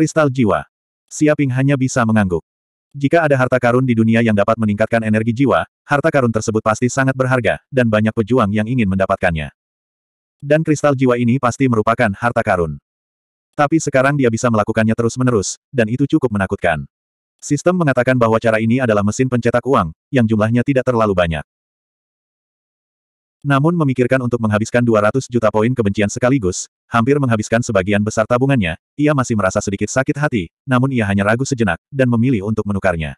Kristal jiwa. Siaping hanya bisa mengangguk. Jika ada harta karun di dunia yang dapat meningkatkan energi jiwa, harta karun tersebut pasti sangat berharga, dan banyak pejuang yang ingin mendapatkannya. Dan kristal jiwa ini pasti merupakan harta karun. Tapi sekarang dia bisa melakukannya terus-menerus, dan itu cukup menakutkan. Sistem mengatakan bahwa cara ini adalah mesin pencetak uang, yang jumlahnya tidak terlalu banyak. Namun memikirkan untuk menghabiskan 200 juta poin kebencian sekaligus, hampir menghabiskan sebagian besar tabungannya, ia masih merasa sedikit sakit hati, namun ia hanya ragu sejenak, dan memilih untuk menukarnya.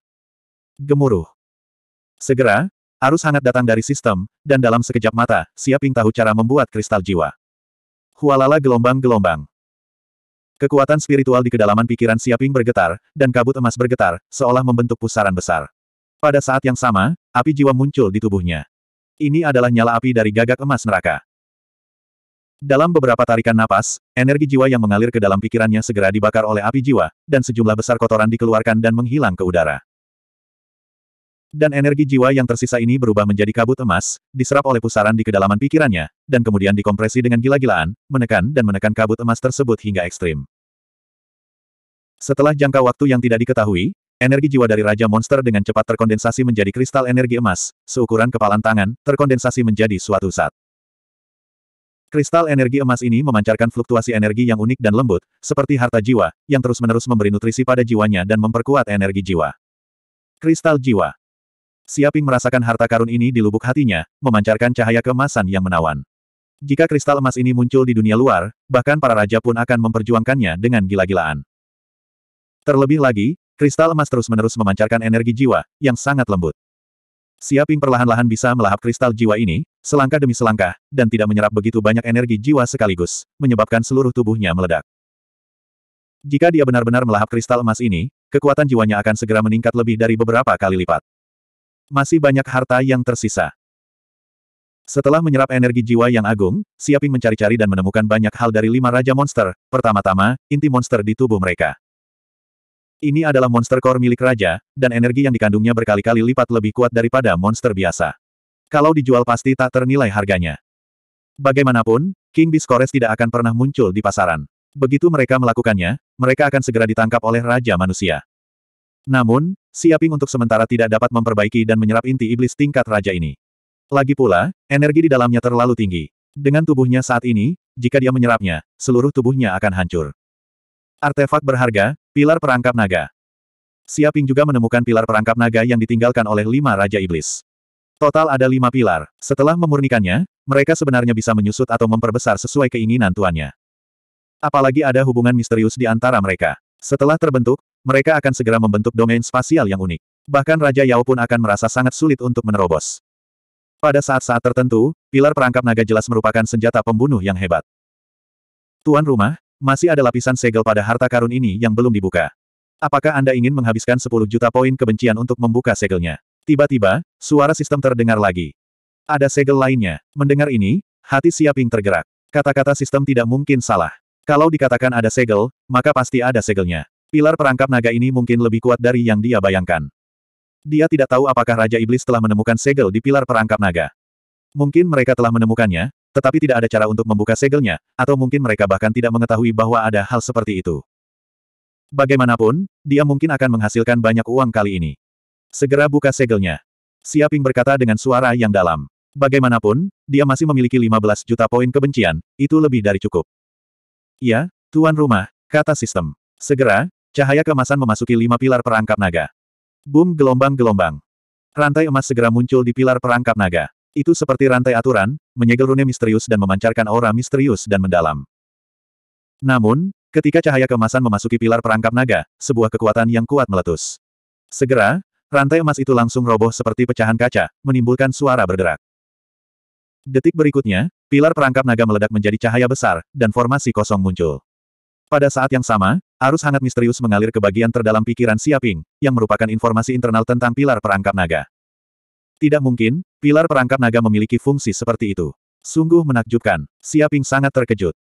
Gemuruh. Segera, arus hangat datang dari sistem, dan dalam sekejap mata, Siaping tahu cara membuat kristal jiwa. Hualala gelombang-gelombang. Kekuatan spiritual di kedalaman pikiran Siaping bergetar, dan kabut emas bergetar, seolah membentuk pusaran besar. Pada saat yang sama, api jiwa muncul di tubuhnya. Ini adalah nyala api dari gagak emas neraka. Dalam beberapa tarikan napas, energi jiwa yang mengalir ke dalam pikirannya segera dibakar oleh api jiwa, dan sejumlah besar kotoran dikeluarkan dan menghilang ke udara. Dan energi jiwa yang tersisa ini berubah menjadi kabut emas, diserap oleh pusaran di kedalaman pikirannya, dan kemudian dikompresi dengan gila-gilaan, menekan dan menekan kabut emas tersebut hingga ekstrim. Setelah jangka waktu yang tidak diketahui, energi jiwa dari Raja Monster dengan cepat terkondensasi menjadi kristal energi emas, seukuran kepalan tangan, terkondensasi menjadi suatu zat. Kristal energi emas ini memancarkan fluktuasi energi yang unik dan lembut, seperti harta jiwa, yang terus-menerus memberi nutrisi pada jiwanya dan memperkuat energi jiwa. Kristal jiwa. Siaping merasakan harta karun ini di lubuk hatinya, memancarkan cahaya kemasan yang menawan. Jika kristal emas ini muncul di dunia luar, bahkan para raja pun akan memperjuangkannya dengan gila-gilaan. Terlebih lagi, kristal emas terus-menerus memancarkan energi jiwa, yang sangat lembut. Siaping perlahan-lahan bisa melahap kristal jiwa ini, selangkah demi selangkah, dan tidak menyerap begitu banyak energi jiwa sekaligus, menyebabkan seluruh tubuhnya meledak. Jika dia benar-benar melahap kristal emas ini, kekuatan jiwanya akan segera meningkat lebih dari beberapa kali lipat. Masih banyak harta yang tersisa. Setelah menyerap energi jiwa yang agung, Siaping mencari-cari dan menemukan banyak hal dari lima raja monster. Pertama-tama, inti monster di tubuh mereka. Ini adalah monster core milik raja, dan energi yang dikandungnya berkali-kali lipat lebih kuat daripada monster biasa. Kalau dijual pasti tak ternilai harganya. Bagaimanapun, King Biscores tidak akan pernah muncul di pasaran. Begitu mereka melakukannya, mereka akan segera ditangkap oleh Raja Manusia. Namun, Siaping untuk sementara tidak dapat memperbaiki dan menyerap inti iblis tingkat raja ini. Lagi pula, energi di dalamnya terlalu tinggi. Dengan tubuhnya saat ini, jika dia menyerapnya, seluruh tubuhnya akan hancur. Artefak berharga, Pilar perangkap naga. Siaping juga menemukan pilar perangkap naga yang ditinggalkan oleh lima Raja Iblis. Total ada lima pilar. Setelah memurnikannya, mereka sebenarnya bisa menyusut atau memperbesar sesuai keinginan tuannya. Apalagi ada hubungan misterius di antara mereka. Setelah terbentuk, mereka akan segera membentuk domain spasial yang unik. Bahkan Raja Yao pun akan merasa sangat sulit untuk menerobos. Pada saat-saat tertentu, pilar perangkap naga jelas merupakan senjata pembunuh yang hebat. Tuan rumah, masih ada lapisan segel pada harta karun ini yang belum dibuka. Apakah Anda ingin menghabiskan 10 juta poin kebencian untuk membuka segelnya? Tiba-tiba, suara sistem terdengar lagi. Ada segel lainnya. Mendengar ini, hati Siaping tergerak. Kata-kata sistem tidak mungkin salah. Kalau dikatakan ada segel, maka pasti ada segelnya. Pilar perangkap naga ini mungkin lebih kuat dari yang dia bayangkan. Dia tidak tahu apakah Raja Iblis telah menemukan segel di pilar perangkap naga. Mungkin mereka telah menemukannya, tetapi tidak ada cara untuk membuka segelnya, atau mungkin mereka bahkan tidak mengetahui bahwa ada hal seperti itu. Bagaimanapun, dia mungkin akan menghasilkan banyak uang kali ini. Segera buka segelnya. Siaping berkata dengan suara yang dalam. Bagaimanapun, dia masih memiliki 15 juta poin kebencian, itu lebih dari cukup. Ya, tuan rumah, kata sistem. Segera, cahaya kemasan memasuki lima pilar perangkap naga. Boom gelombang-gelombang. Rantai emas segera muncul di pilar perangkap naga. Itu seperti rantai aturan, menyegel rune misterius dan memancarkan aura misterius dan mendalam. Namun, ketika cahaya kemasan memasuki pilar perangkap naga, sebuah kekuatan yang kuat meletus. Segera, rantai emas itu langsung roboh seperti pecahan kaca, menimbulkan suara berderak. Detik berikutnya, pilar perangkap naga meledak menjadi cahaya besar, dan formasi kosong muncul. Pada saat yang sama, arus hangat misterius mengalir ke bagian terdalam pikiran Siaping, yang merupakan informasi internal tentang pilar perangkap naga. Tidak mungkin, pilar perangkap naga memiliki fungsi seperti itu. Sungguh menakjubkan, Siaping sangat terkejut.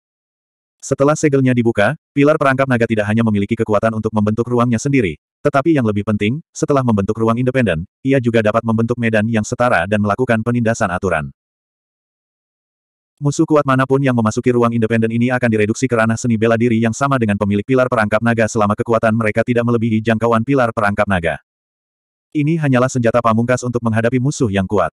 Setelah segelnya dibuka, pilar perangkap naga tidak hanya memiliki kekuatan untuk membentuk ruangnya sendiri, tetapi yang lebih penting, setelah membentuk ruang independen, ia juga dapat membentuk medan yang setara dan melakukan penindasan aturan. Musuh kuat manapun yang memasuki ruang independen ini akan direduksi ke ranah seni bela diri yang sama dengan pemilik pilar perangkap naga selama kekuatan mereka tidak melebihi jangkauan pilar perangkap naga. Ini hanyalah senjata pamungkas untuk menghadapi musuh yang kuat.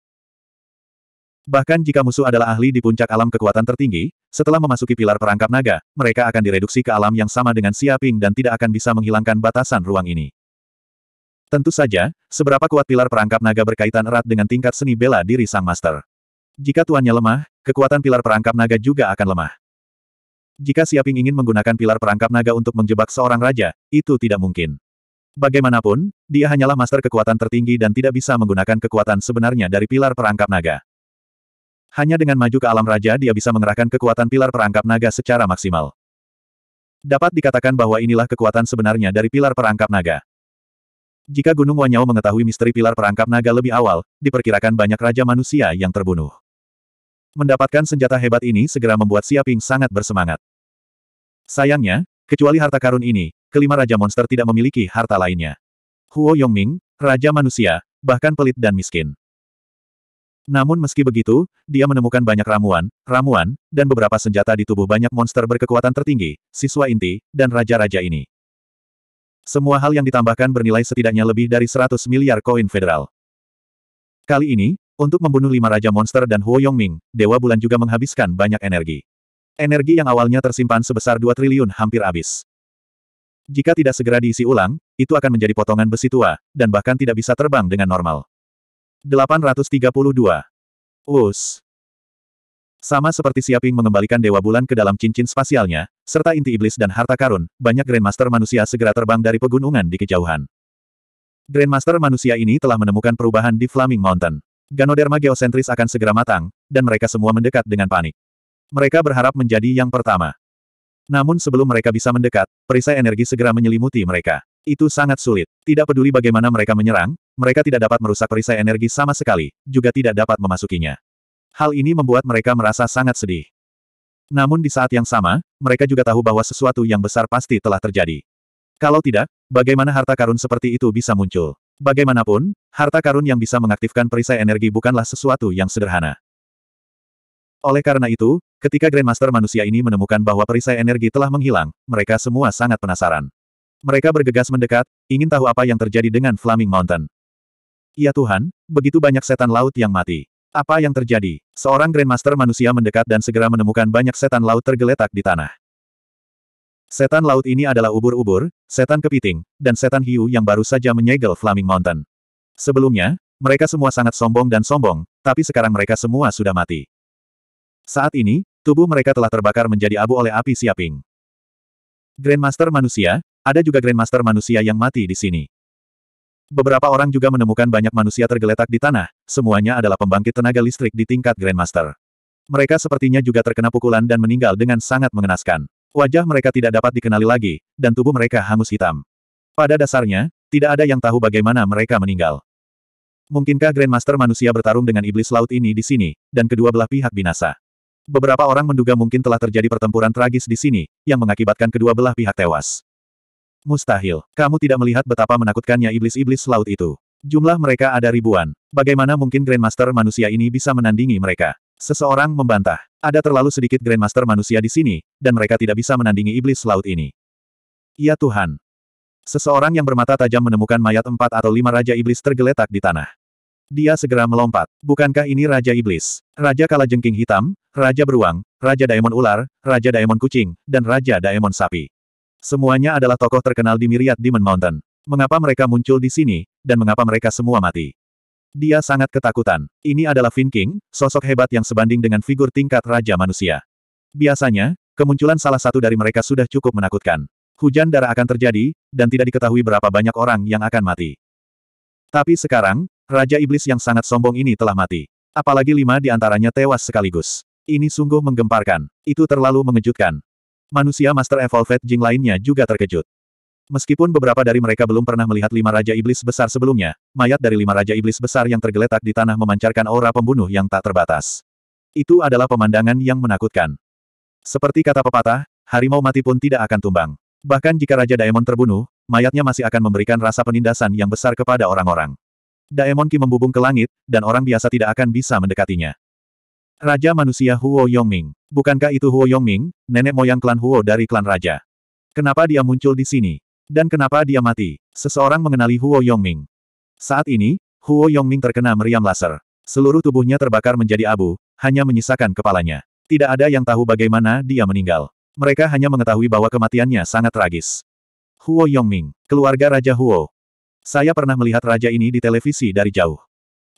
Bahkan jika musuh adalah ahli di puncak alam kekuatan tertinggi, setelah memasuki pilar perangkap naga, mereka akan direduksi ke alam yang sama dengan Siaping dan tidak akan bisa menghilangkan batasan ruang ini. Tentu saja, seberapa kuat pilar perangkap naga berkaitan erat dengan tingkat seni bela diri sang master. Jika tuannya lemah, kekuatan pilar perangkap naga juga akan lemah. Jika Siaping ingin menggunakan pilar perangkap naga untuk menjebak seorang raja, itu tidak mungkin. Bagaimanapun, dia hanyalah master kekuatan tertinggi dan tidak bisa menggunakan kekuatan sebenarnya dari pilar perangkap naga. Hanya dengan maju ke alam raja dia bisa mengerahkan kekuatan pilar perangkap naga secara maksimal. Dapat dikatakan bahwa inilah kekuatan sebenarnya dari pilar perangkap naga. Jika Gunung Wanyao mengetahui misteri pilar perangkap naga lebih awal, diperkirakan banyak raja manusia yang terbunuh. Mendapatkan senjata hebat ini segera membuat Siaping sangat bersemangat. Sayangnya, kecuali harta karun ini, kelima Raja Monster tidak memiliki harta lainnya. Huo Yongming, Raja Manusia, bahkan pelit dan miskin. Namun meski begitu, dia menemukan banyak ramuan, ramuan, dan beberapa senjata di tubuh banyak monster berkekuatan tertinggi, siswa inti, dan raja-raja ini. Semua hal yang ditambahkan bernilai setidaknya lebih dari 100 miliar koin federal. Kali ini, untuk membunuh lima raja monster dan Huo Yongming, Dewa Bulan juga menghabiskan banyak energi. Energi yang awalnya tersimpan sebesar 2 triliun hampir habis. Jika tidak segera diisi ulang, itu akan menjadi potongan besi tua, dan bahkan tidak bisa terbang dengan normal. 832. Us. Sama seperti Siaping mengembalikan Dewa Bulan ke dalam cincin spasialnya, serta inti iblis dan harta karun, banyak Grandmaster manusia segera terbang dari pegunungan di kejauhan. Grandmaster manusia ini telah menemukan perubahan di Flaming Mountain. Ganoderma geosentris akan segera matang, dan mereka semua mendekat dengan panik. Mereka berharap menjadi yang pertama. Namun sebelum mereka bisa mendekat, perisai energi segera menyelimuti mereka. Itu sangat sulit. Tidak peduli bagaimana mereka menyerang, mereka tidak dapat merusak perisai energi sama sekali, juga tidak dapat memasukinya. Hal ini membuat mereka merasa sangat sedih. Namun di saat yang sama, mereka juga tahu bahwa sesuatu yang besar pasti telah terjadi. Kalau tidak, bagaimana harta karun seperti itu bisa muncul? Bagaimanapun, harta karun yang bisa mengaktifkan perisai energi bukanlah sesuatu yang sederhana. Oleh karena itu, ketika Grandmaster manusia ini menemukan bahwa perisai energi telah menghilang, mereka semua sangat penasaran. Mereka bergegas mendekat, ingin tahu apa yang terjadi dengan Flaming Mountain. Ya Tuhan, begitu banyak setan laut yang mati. Apa yang terjadi? Seorang Grandmaster manusia mendekat dan segera menemukan banyak setan laut tergeletak di tanah. Setan laut ini adalah ubur-ubur, setan kepiting, dan setan hiu yang baru saja menyegel Flaming Mountain. Sebelumnya, mereka semua sangat sombong dan sombong, tapi sekarang mereka semua sudah mati. Saat ini, tubuh mereka telah terbakar menjadi abu oleh api siaping. Grandmaster manusia, ada juga Grandmaster manusia yang mati di sini. Beberapa orang juga menemukan banyak manusia tergeletak di tanah, semuanya adalah pembangkit tenaga listrik di tingkat Grandmaster. Mereka sepertinya juga terkena pukulan dan meninggal dengan sangat mengenaskan. Wajah mereka tidak dapat dikenali lagi, dan tubuh mereka hangus hitam. Pada dasarnya, tidak ada yang tahu bagaimana mereka meninggal. Mungkinkah Grandmaster manusia bertarung dengan iblis laut ini di sini, dan kedua belah pihak binasa? beberapa orang menduga mungkin telah terjadi pertempuran tragis di sini, yang mengakibatkan kedua belah pihak tewas. Mustahil, kamu tidak melihat betapa menakutkannya iblis-iblis laut itu. Jumlah mereka ada ribuan. Bagaimana mungkin Grandmaster manusia ini bisa menandingi mereka? Seseorang membantah. Ada terlalu sedikit Grandmaster manusia di sini, dan mereka tidak bisa menandingi iblis laut ini. Ya Tuhan. Seseorang yang bermata tajam menemukan mayat empat atau lima Raja Iblis tergeletak di tanah. Dia segera melompat. Bukankah ini Raja Iblis? Raja Kalajengking Hitam, Raja Beruang, Raja Daemon Ular, Raja Daemon Kucing, dan Raja Daemon Sapi. Semuanya adalah tokoh terkenal di Myriad Demon Mountain. Mengapa mereka muncul di sini, dan mengapa mereka semua mati? Dia sangat ketakutan. Ini adalah Fin King, sosok hebat yang sebanding dengan figur tingkat Raja Manusia. Biasanya, kemunculan salah satu dari mereka sudah cukup menakutkan. Hujan darah akan terjadi, dan tidak diketahui berapa banyak orang yang akan mati. Tapi sekarang, Raja Iblis yang sangat sombong ini telah mati. Apalagi lima di antaranya tewas sekaligus. Ini sungguh menggemparkan. Itu terlalu mengejutkan. Manusia Master Evolved Jing lainnya juga terkejut. Meskipun beberapa dari mereka belum pernah melihat lima raja iblis besar sebelumnya, mayat dari lima raja iblis besar yang tergeletak di tanah memancarkan aura pembunuh yang tak terbatas. Itu adalah pemandangan yang menakutkan. Seperti kata pepatah, harimau mati pun tidak akan tumbang. Bahkan jika Raja Daemon terbunuh, mayatnya masih akan memberikan rasa penindasan yang besar kepada orang-orang. Daemon Ki membubung ke langit, dan orang biasa tidak akan bisa mendekatinya. Raja manusia Huo Yongming. Bukankah itu Huo Yongming, nenek moyang klan Huo dari klan raja? Kenapa dia muncul di sini? Dan kenapa dia mati? Seseorang mengenali Huo Yongming. Saat ini, Huo Yongming terkena meriam laser. Seluruh tubuhnya terbakar menjadi abu, hanya menyisakan kepalanya. Tidak ada yang tahu bagaimana dia meninggal. Mereka hanya mengetahui bahwa kematiannya sangat tragis. Huo Yongming, keluarga Raja Huo. Saya pernah melihat raja ini di televisi dari jauh.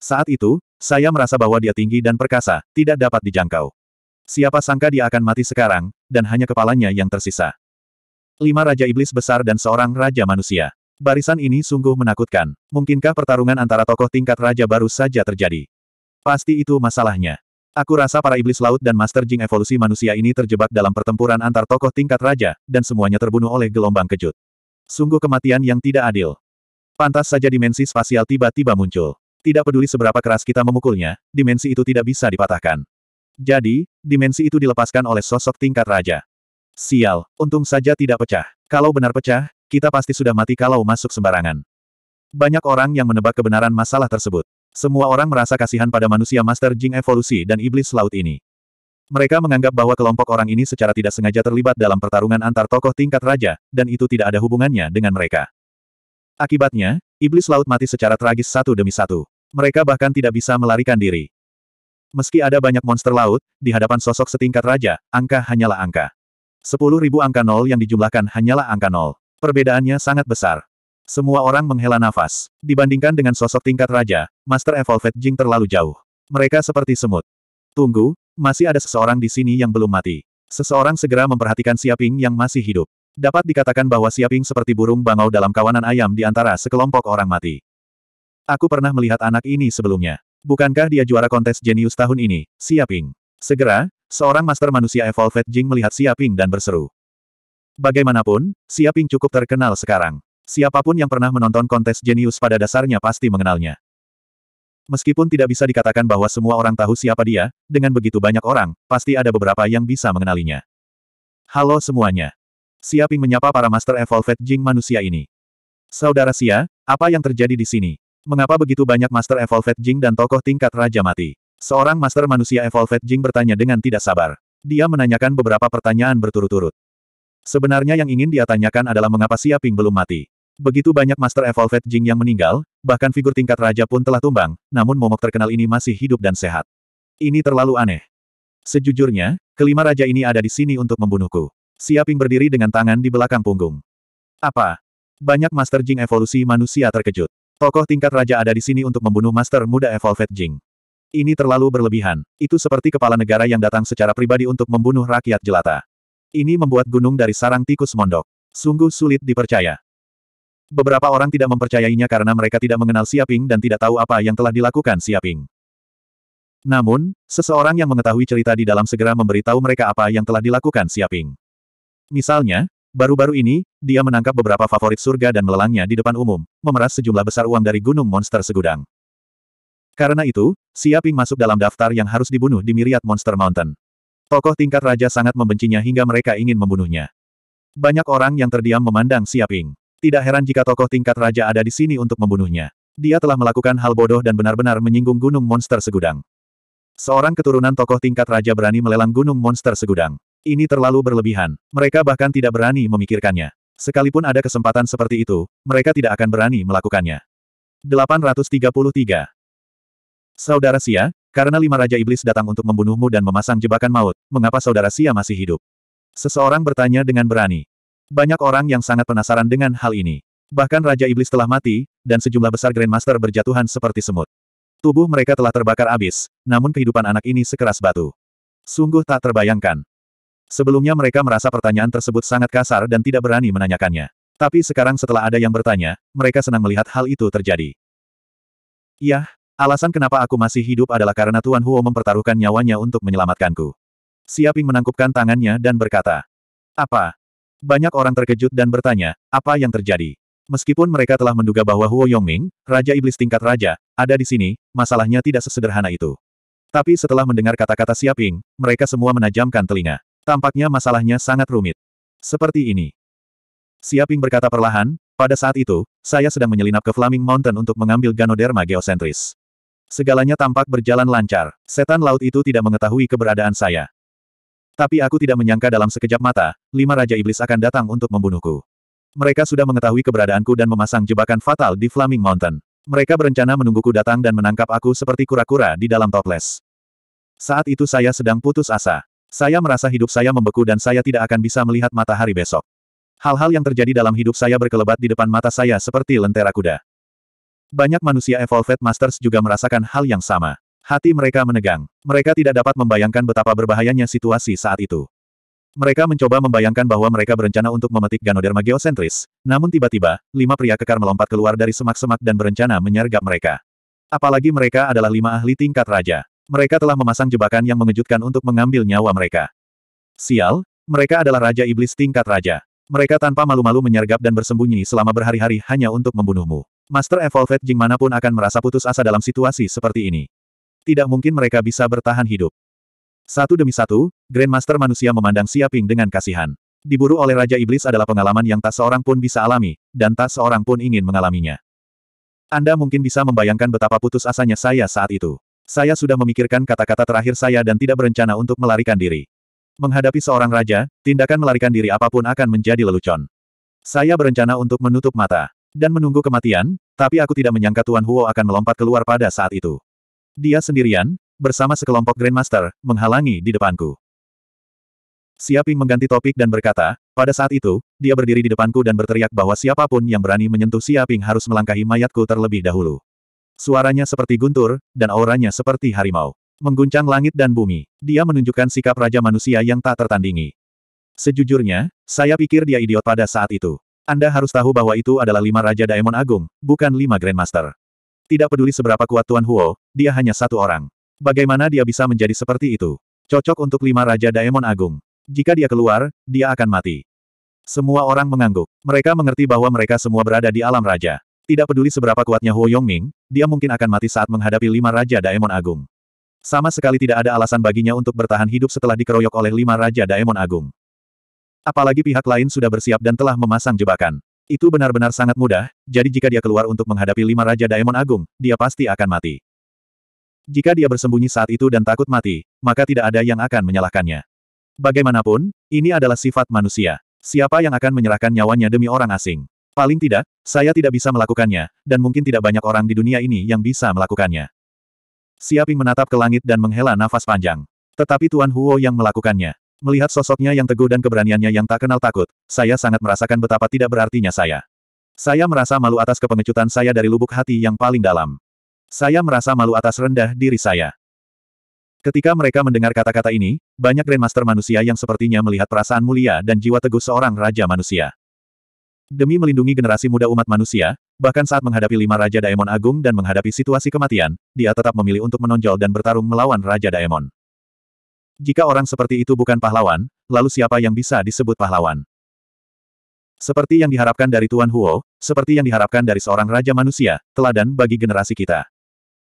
Saat itu, saya merasa bahwa dia tinggi dan perkasa, tidak dapat dijangkau. Siapa sangka dia akan mati sekarang, dan hanya kepalanya yang tersisa. Lima Raja Iblis Besar dan seorang Raja Manusia. Barisan ini sungguh menakutkan. Mungkinkah pertarungan antara tokoh tingkat Raja baru saja terjadi? Pasti itu masalahnya. Aku rasa para iblis laut dan Master Jing evolusi manusia ini terjebak dalam pertempuran antar tokoh tingkat raja, dan semuanya terbunuh oleh gelombang kejut. Sungguh kematian yang tidak adil. Pantas saja dimensi spasial tiba-tiba muncul. Tidak peduli seberapa keras kita memukulnya, dimensi itu tidak bisa dipatahkan. Jadi, dimensi itu dilepaskan oleh sosok tingkat raja. Sial, untung saja tidak pecah. Kalau benar pecah, kita pasti sudah mati kalau masuk sembarangan. Banyak orang yang menebak kebenaran masalah tersebut. Semua orang merasa kasihan pada manusia Master Jing Evolusi dan Iblis Laut ini. Mereka menganggap bahwa kelompok orang ini secara tidak sengaja terlibat dalam pertarungan antar tokoh tingkat raja, dan itu tidak ada hubungannya dengan mereka. Akibatnya, Iblis laut mati secara tragis satu demi satu. Mereka bahkan tidak bisa melarikan diri. Meski ada banyak monster laut, di hadapan sosok setingkat raja, angka hanyalah angka. Sepuluh ribu angka nol yang dijumlahkan hanyalah angka nol. Perbedaannya sangat besar. Semua orang menghela nafas. Dibandingkan dengan sosok tingkat raja, Master Evolved Jing terlalu jauh. Mereka seperti semut. Tunggu, masih ada seseorang di sini yang belum mati. Seseorang segera memperhatikan Siaping yang masih hidup. Dapat dikatakan bahwa Siaping seperti burung bangau dalam kawanan ayam di antara sekelompok orang mati. Aku pernah melihat anak ini sebelumnya. Bukankah dia juara kontes jenius tahun ini, Siaping? Segera, seorang master manusia Evolved Jing melihat Siaping dan berseru. Bagaimanapun, Siaping cukup terkenal sekarang. Siapapun yang pernah menonton kontes jenius pada dasarnya pasti mengenalnya. Meskipun tidak bisa dikatakan bahwa semua orang tahu siapa dia, dengan begitu banyak orang, pasti ada beberapa yang bisa mengenalinya. Halo semuanya. Xia Ping menyapa para Master Evolved Jing manusia ini. Saudara Sia, apa yang terjadi di sini? Mengapa begitu banyak Master Evolved Jing dan tokoh tingkat Raja Mati? Seorang Master Manusia Evolved Jing bertanya dengan tidak sabar. Dia menanyakan beberapa pertanyaan berturut-turut. Sebenarnya yang ingin dia tanyakan adalah mengapa Xia Ping belum mati. Begitu banyak Master Evolved Jing yang meninggal, bahkan figur tingkat raja pun telah tumbang, namun momok terkenal ini masih hidup dan sehat. Ini terlalu aneh. Sejujurnya, kelima raja ini ada di sini untuk membunuhku. Siaping berdiri dengan tangan di belakang punggung. Apa? Banyak Master Jing evolusi manusia terkejut. Tokoh tingkat raja ada di sini untuk membunuh Master Muda Evolved Jing. Ini terlalu berlebihan. Itu seperti kepala negara yang datang secara pribadi untuk membunuh rakyat jelata. Ini membuat gunung dari sarang tikus mondok. Sungguh sulit dipercaya. Beberapa orang tidak mempercayainya karena mereka tidak mengenal Siaping dan tidak tahu apa yang telah dilakukan Siaping. Namun, seseorang yang mengetahui cerita di dalam segera memberitahu mereka apa yang telah dilakukan Siaping. Misalnya, baru-baru ini, dia menangkap beberapa favorit surga dan melelangnya di depan umum, memeras sejumlah besar uang dari gunung monster segudang. Karena itu, Siaping masuk dalam daftar yang harus dibunuh di Miriat Monster Mountain. Tokoh tingkat raja sangat membencinya hingga mereka ingin membunuhnya. Banyak orang yang terdiam memandang Siaping. Tidak heran jika tokoh tingkat raja ada di sini untuk membunuhnya. Dia telah melakukan hal bodoh dan benar-benar menyinggung gunung monster segudang. Seorang keturunan tokoh tingkat raja berani melelang gunung monster segudang. Ini terlalu berlebihan. Mereka bahkan tidak berani memikirkannya. Sekalipun ada kesempatan seperti itu, mereka tidak akan berani melakukannya. 833. Saudara Sia, karena lima Raja Iblis datang untuk membunuhmu dan memasang jebakan maut, mengapa Saudara Sia masih hidup? Seseorang bertanya dengan berani. Banyak orang yang sangat penasaran dengan hal ini. Bahkan Raja Iblis telah mati, dan sejumlah besar Grandmaster berjatuhan seperti semut. Tubuh mereka telah terbakar abis, namun kehidupan anak ini sekeras batu. Sungguh tak terbayangkan. Sebelumnya mereka merasa pertanyaan tersebut sangat kasar dan tidak berani menanyakannya. Tapi sekarang setelah ada yang bertanya, mereka senang melihat hal itu terjadi. Yah, alasan kenapa aku masih hidup adalah karena Tuan Huo mempertaruhkan nyawanya untuk menyelamatkanku. Siaping menangkupkan tangannya dan berkata, Apa? Banyak orang terkejut dan bertanya, apa yang terjadi? Meskipun mereka telah menduga bahwa Huo Yongming, Raja Iblis tingkat Raja, ada di sini, masalahnya tidak sesederhana itu. Tapi setelah mendengar kata-kata Siaping, mereka semua menajamkan telinga. Tampaknya masalahnya sangat rumit. Seperti ini. Siaping berkata perlahan, pada saat itu, saya sedang menyelinap ke Flaming Mountain untuk mengambil Ganoderma geosentris. Segalanya tampak berjalan lancar. Setan laut itu tidak mengetahui keberadaan saya. Tapi aku tidak menyangka dalam sekejap mata, lima Raja Iblis akan datang untuk membunuhku. Mereka sudah mengetahui keberadaanku dan memasang jebakan fatal di Flaming Mountain. Mereka berencana menungguku datang dan menangkap aku seperti kura-kura di dalam toples. Saat itu saya sedang putus asa. Saya merasa hidup saya membeku dan saya tidak akan bisa melihat matahari besok. Hal-hal yang terjadi dalam hidup saya berkelebat di depan mata saya seperti lentera kuda. Banyak manusia Evolved Masters juga merasakan hal yang sama. Hati mereka menegang. Mereka tidak dapat membayangkan betapa berbahayanya situasi saat itu. Mereka mencoba membayangkan bahwa mereka berencana untuk memetik Ganoderma geosentris, namun tiba-tiba, lima pria kekar melompat keluar dari semak-semak dan berencana menyergap mereka. Apalagi mereka adalah lima ahli tingkat raja mereka telah memasang jebakan yang mengejutkan untuk mengambil nyawa mereka. Sial, mereka adalah Raja Iblis tingkat Raja. Mereka tanpa malu-malu menyergap dan bersembunyi selama berhari-hari hanya untuk membunuhmu. Master Evolved Jing manapun akan merasa putus asa dalam situasi seperti ini. Tidak mungkin mereka bisa bertahan hidup. Satu demi satu, Grandmaster manusia memandang Siaping dengan kasihan. Diburu oleh Raja Iblis adalah pengalaman yang tak seorang pun bisa alami, dan tak seorang pun ingin mengalaminya. Anda mungkin bisa membayangkan betapa putus asanya saya saat itu. Saya sudah memikirkan kata-kata terakhir saya dan tidak berencana untuk melarikan diri. Menghadapi seorang raja, tindakan melarikan diri apapun akan menjadi lelucon. Saya berencana untuk menutup mata dan menunggu kematian, tapi aku tidak menyangka Tuan Huo akan melompat keluar pada saat itu. Dia sendirian, bersama sekelompok Grandmaster, menghalangi di depanku. Siaping mengganti topik dan berkata, pada saat itu, dia berdiri di depanku dan berteriak bahwa siapapun yang berani menyentuh Siaping harus melangkahi mayatku terlebih dahulu. Suaranya seperti guntur, dan auranya seperti harimau. Mengguncang langit dan bumi, dia menunjukkan sikap Raja Manusia yang tak tertandingi. Sejujurnya, saya pikir dia idiot pada saat itu. Anda harus tahu bahwa itu adalah lima Raja Daemon Agung, bukan lima Grandmaster. Tidak peduli seberapa kuat Tuan Huo, dia hanya satu orang. Bagaimana dia bisa menjadi seperti itu? Cocok untuk lima Raja Daemon Agung. Jika dia keluar, dia akan mati. Semua orang mengangguk. Mereka mengerti bahwa mereka semua berada di alam raja. Tidak peduli seberapa kuatnya Huo Yongming, dia mungkin akan mati saat menghadapi lima Raja Daemon Agung. Sama sekali tidak ada alasan baginya untuk bertahan hidup setelah dikeroyok oleh lima Raja Daemon Agung. Apalagi pihak lain sudah bersiap dan telah memasang jebakan. Itu benar-benar sangat mudah, jadi jika dia keluar untuk menghadapi lima Raja Daemon Agung, dia pasti akan mati. Jika dia bersembunyi saat itu dan takut mati, maka tidak ada yang akan menyalahkannya. Bagaimanapun, ini adalah sifat manusia. Siapa yang akan menyerahkan nyawanya demi orang asing? Paling tidak, saya tidak bisa melakukannya, dan mungkin tidak banyak orang di dunia ini yang bisa melakukannya. Siaping menatap ke langit dan menghela nafas panjang. Tetapi Tuan Huo yang melakukannya. Melihat sosoknya yang teguh dan keberaniannya yang tak kenal takut, saya sangat merasakan betapa tidak berartinya saya. Saya merasa malu atas kepengecutan saya dari lubuk hati yang paling dalam. Saya merasa malu atas rendah diri saya. Ketika mereka mendengar kata-kata ini, banyak Grandmaster manusia yang sepertinya melihat perasaan mulia dan jiwa teguh seorang raja manusia. Demi melindungi generasi muda umat manusia, bahkan saat menghadapi lima Raja Daemon Agung dan menghadapi situasi kematian, dia tetap memilih untuk menonjol dan bertarung melawan Raja Daemon. Jika orang seperti itu bukan pahlawan, lalu siapa yang bisa disebut pahlawan? Seperti yang diharapkan dari Tuan Huo, seperti yang diharapkan dari seorang Raja Manusia, teladan bagi generasi kita.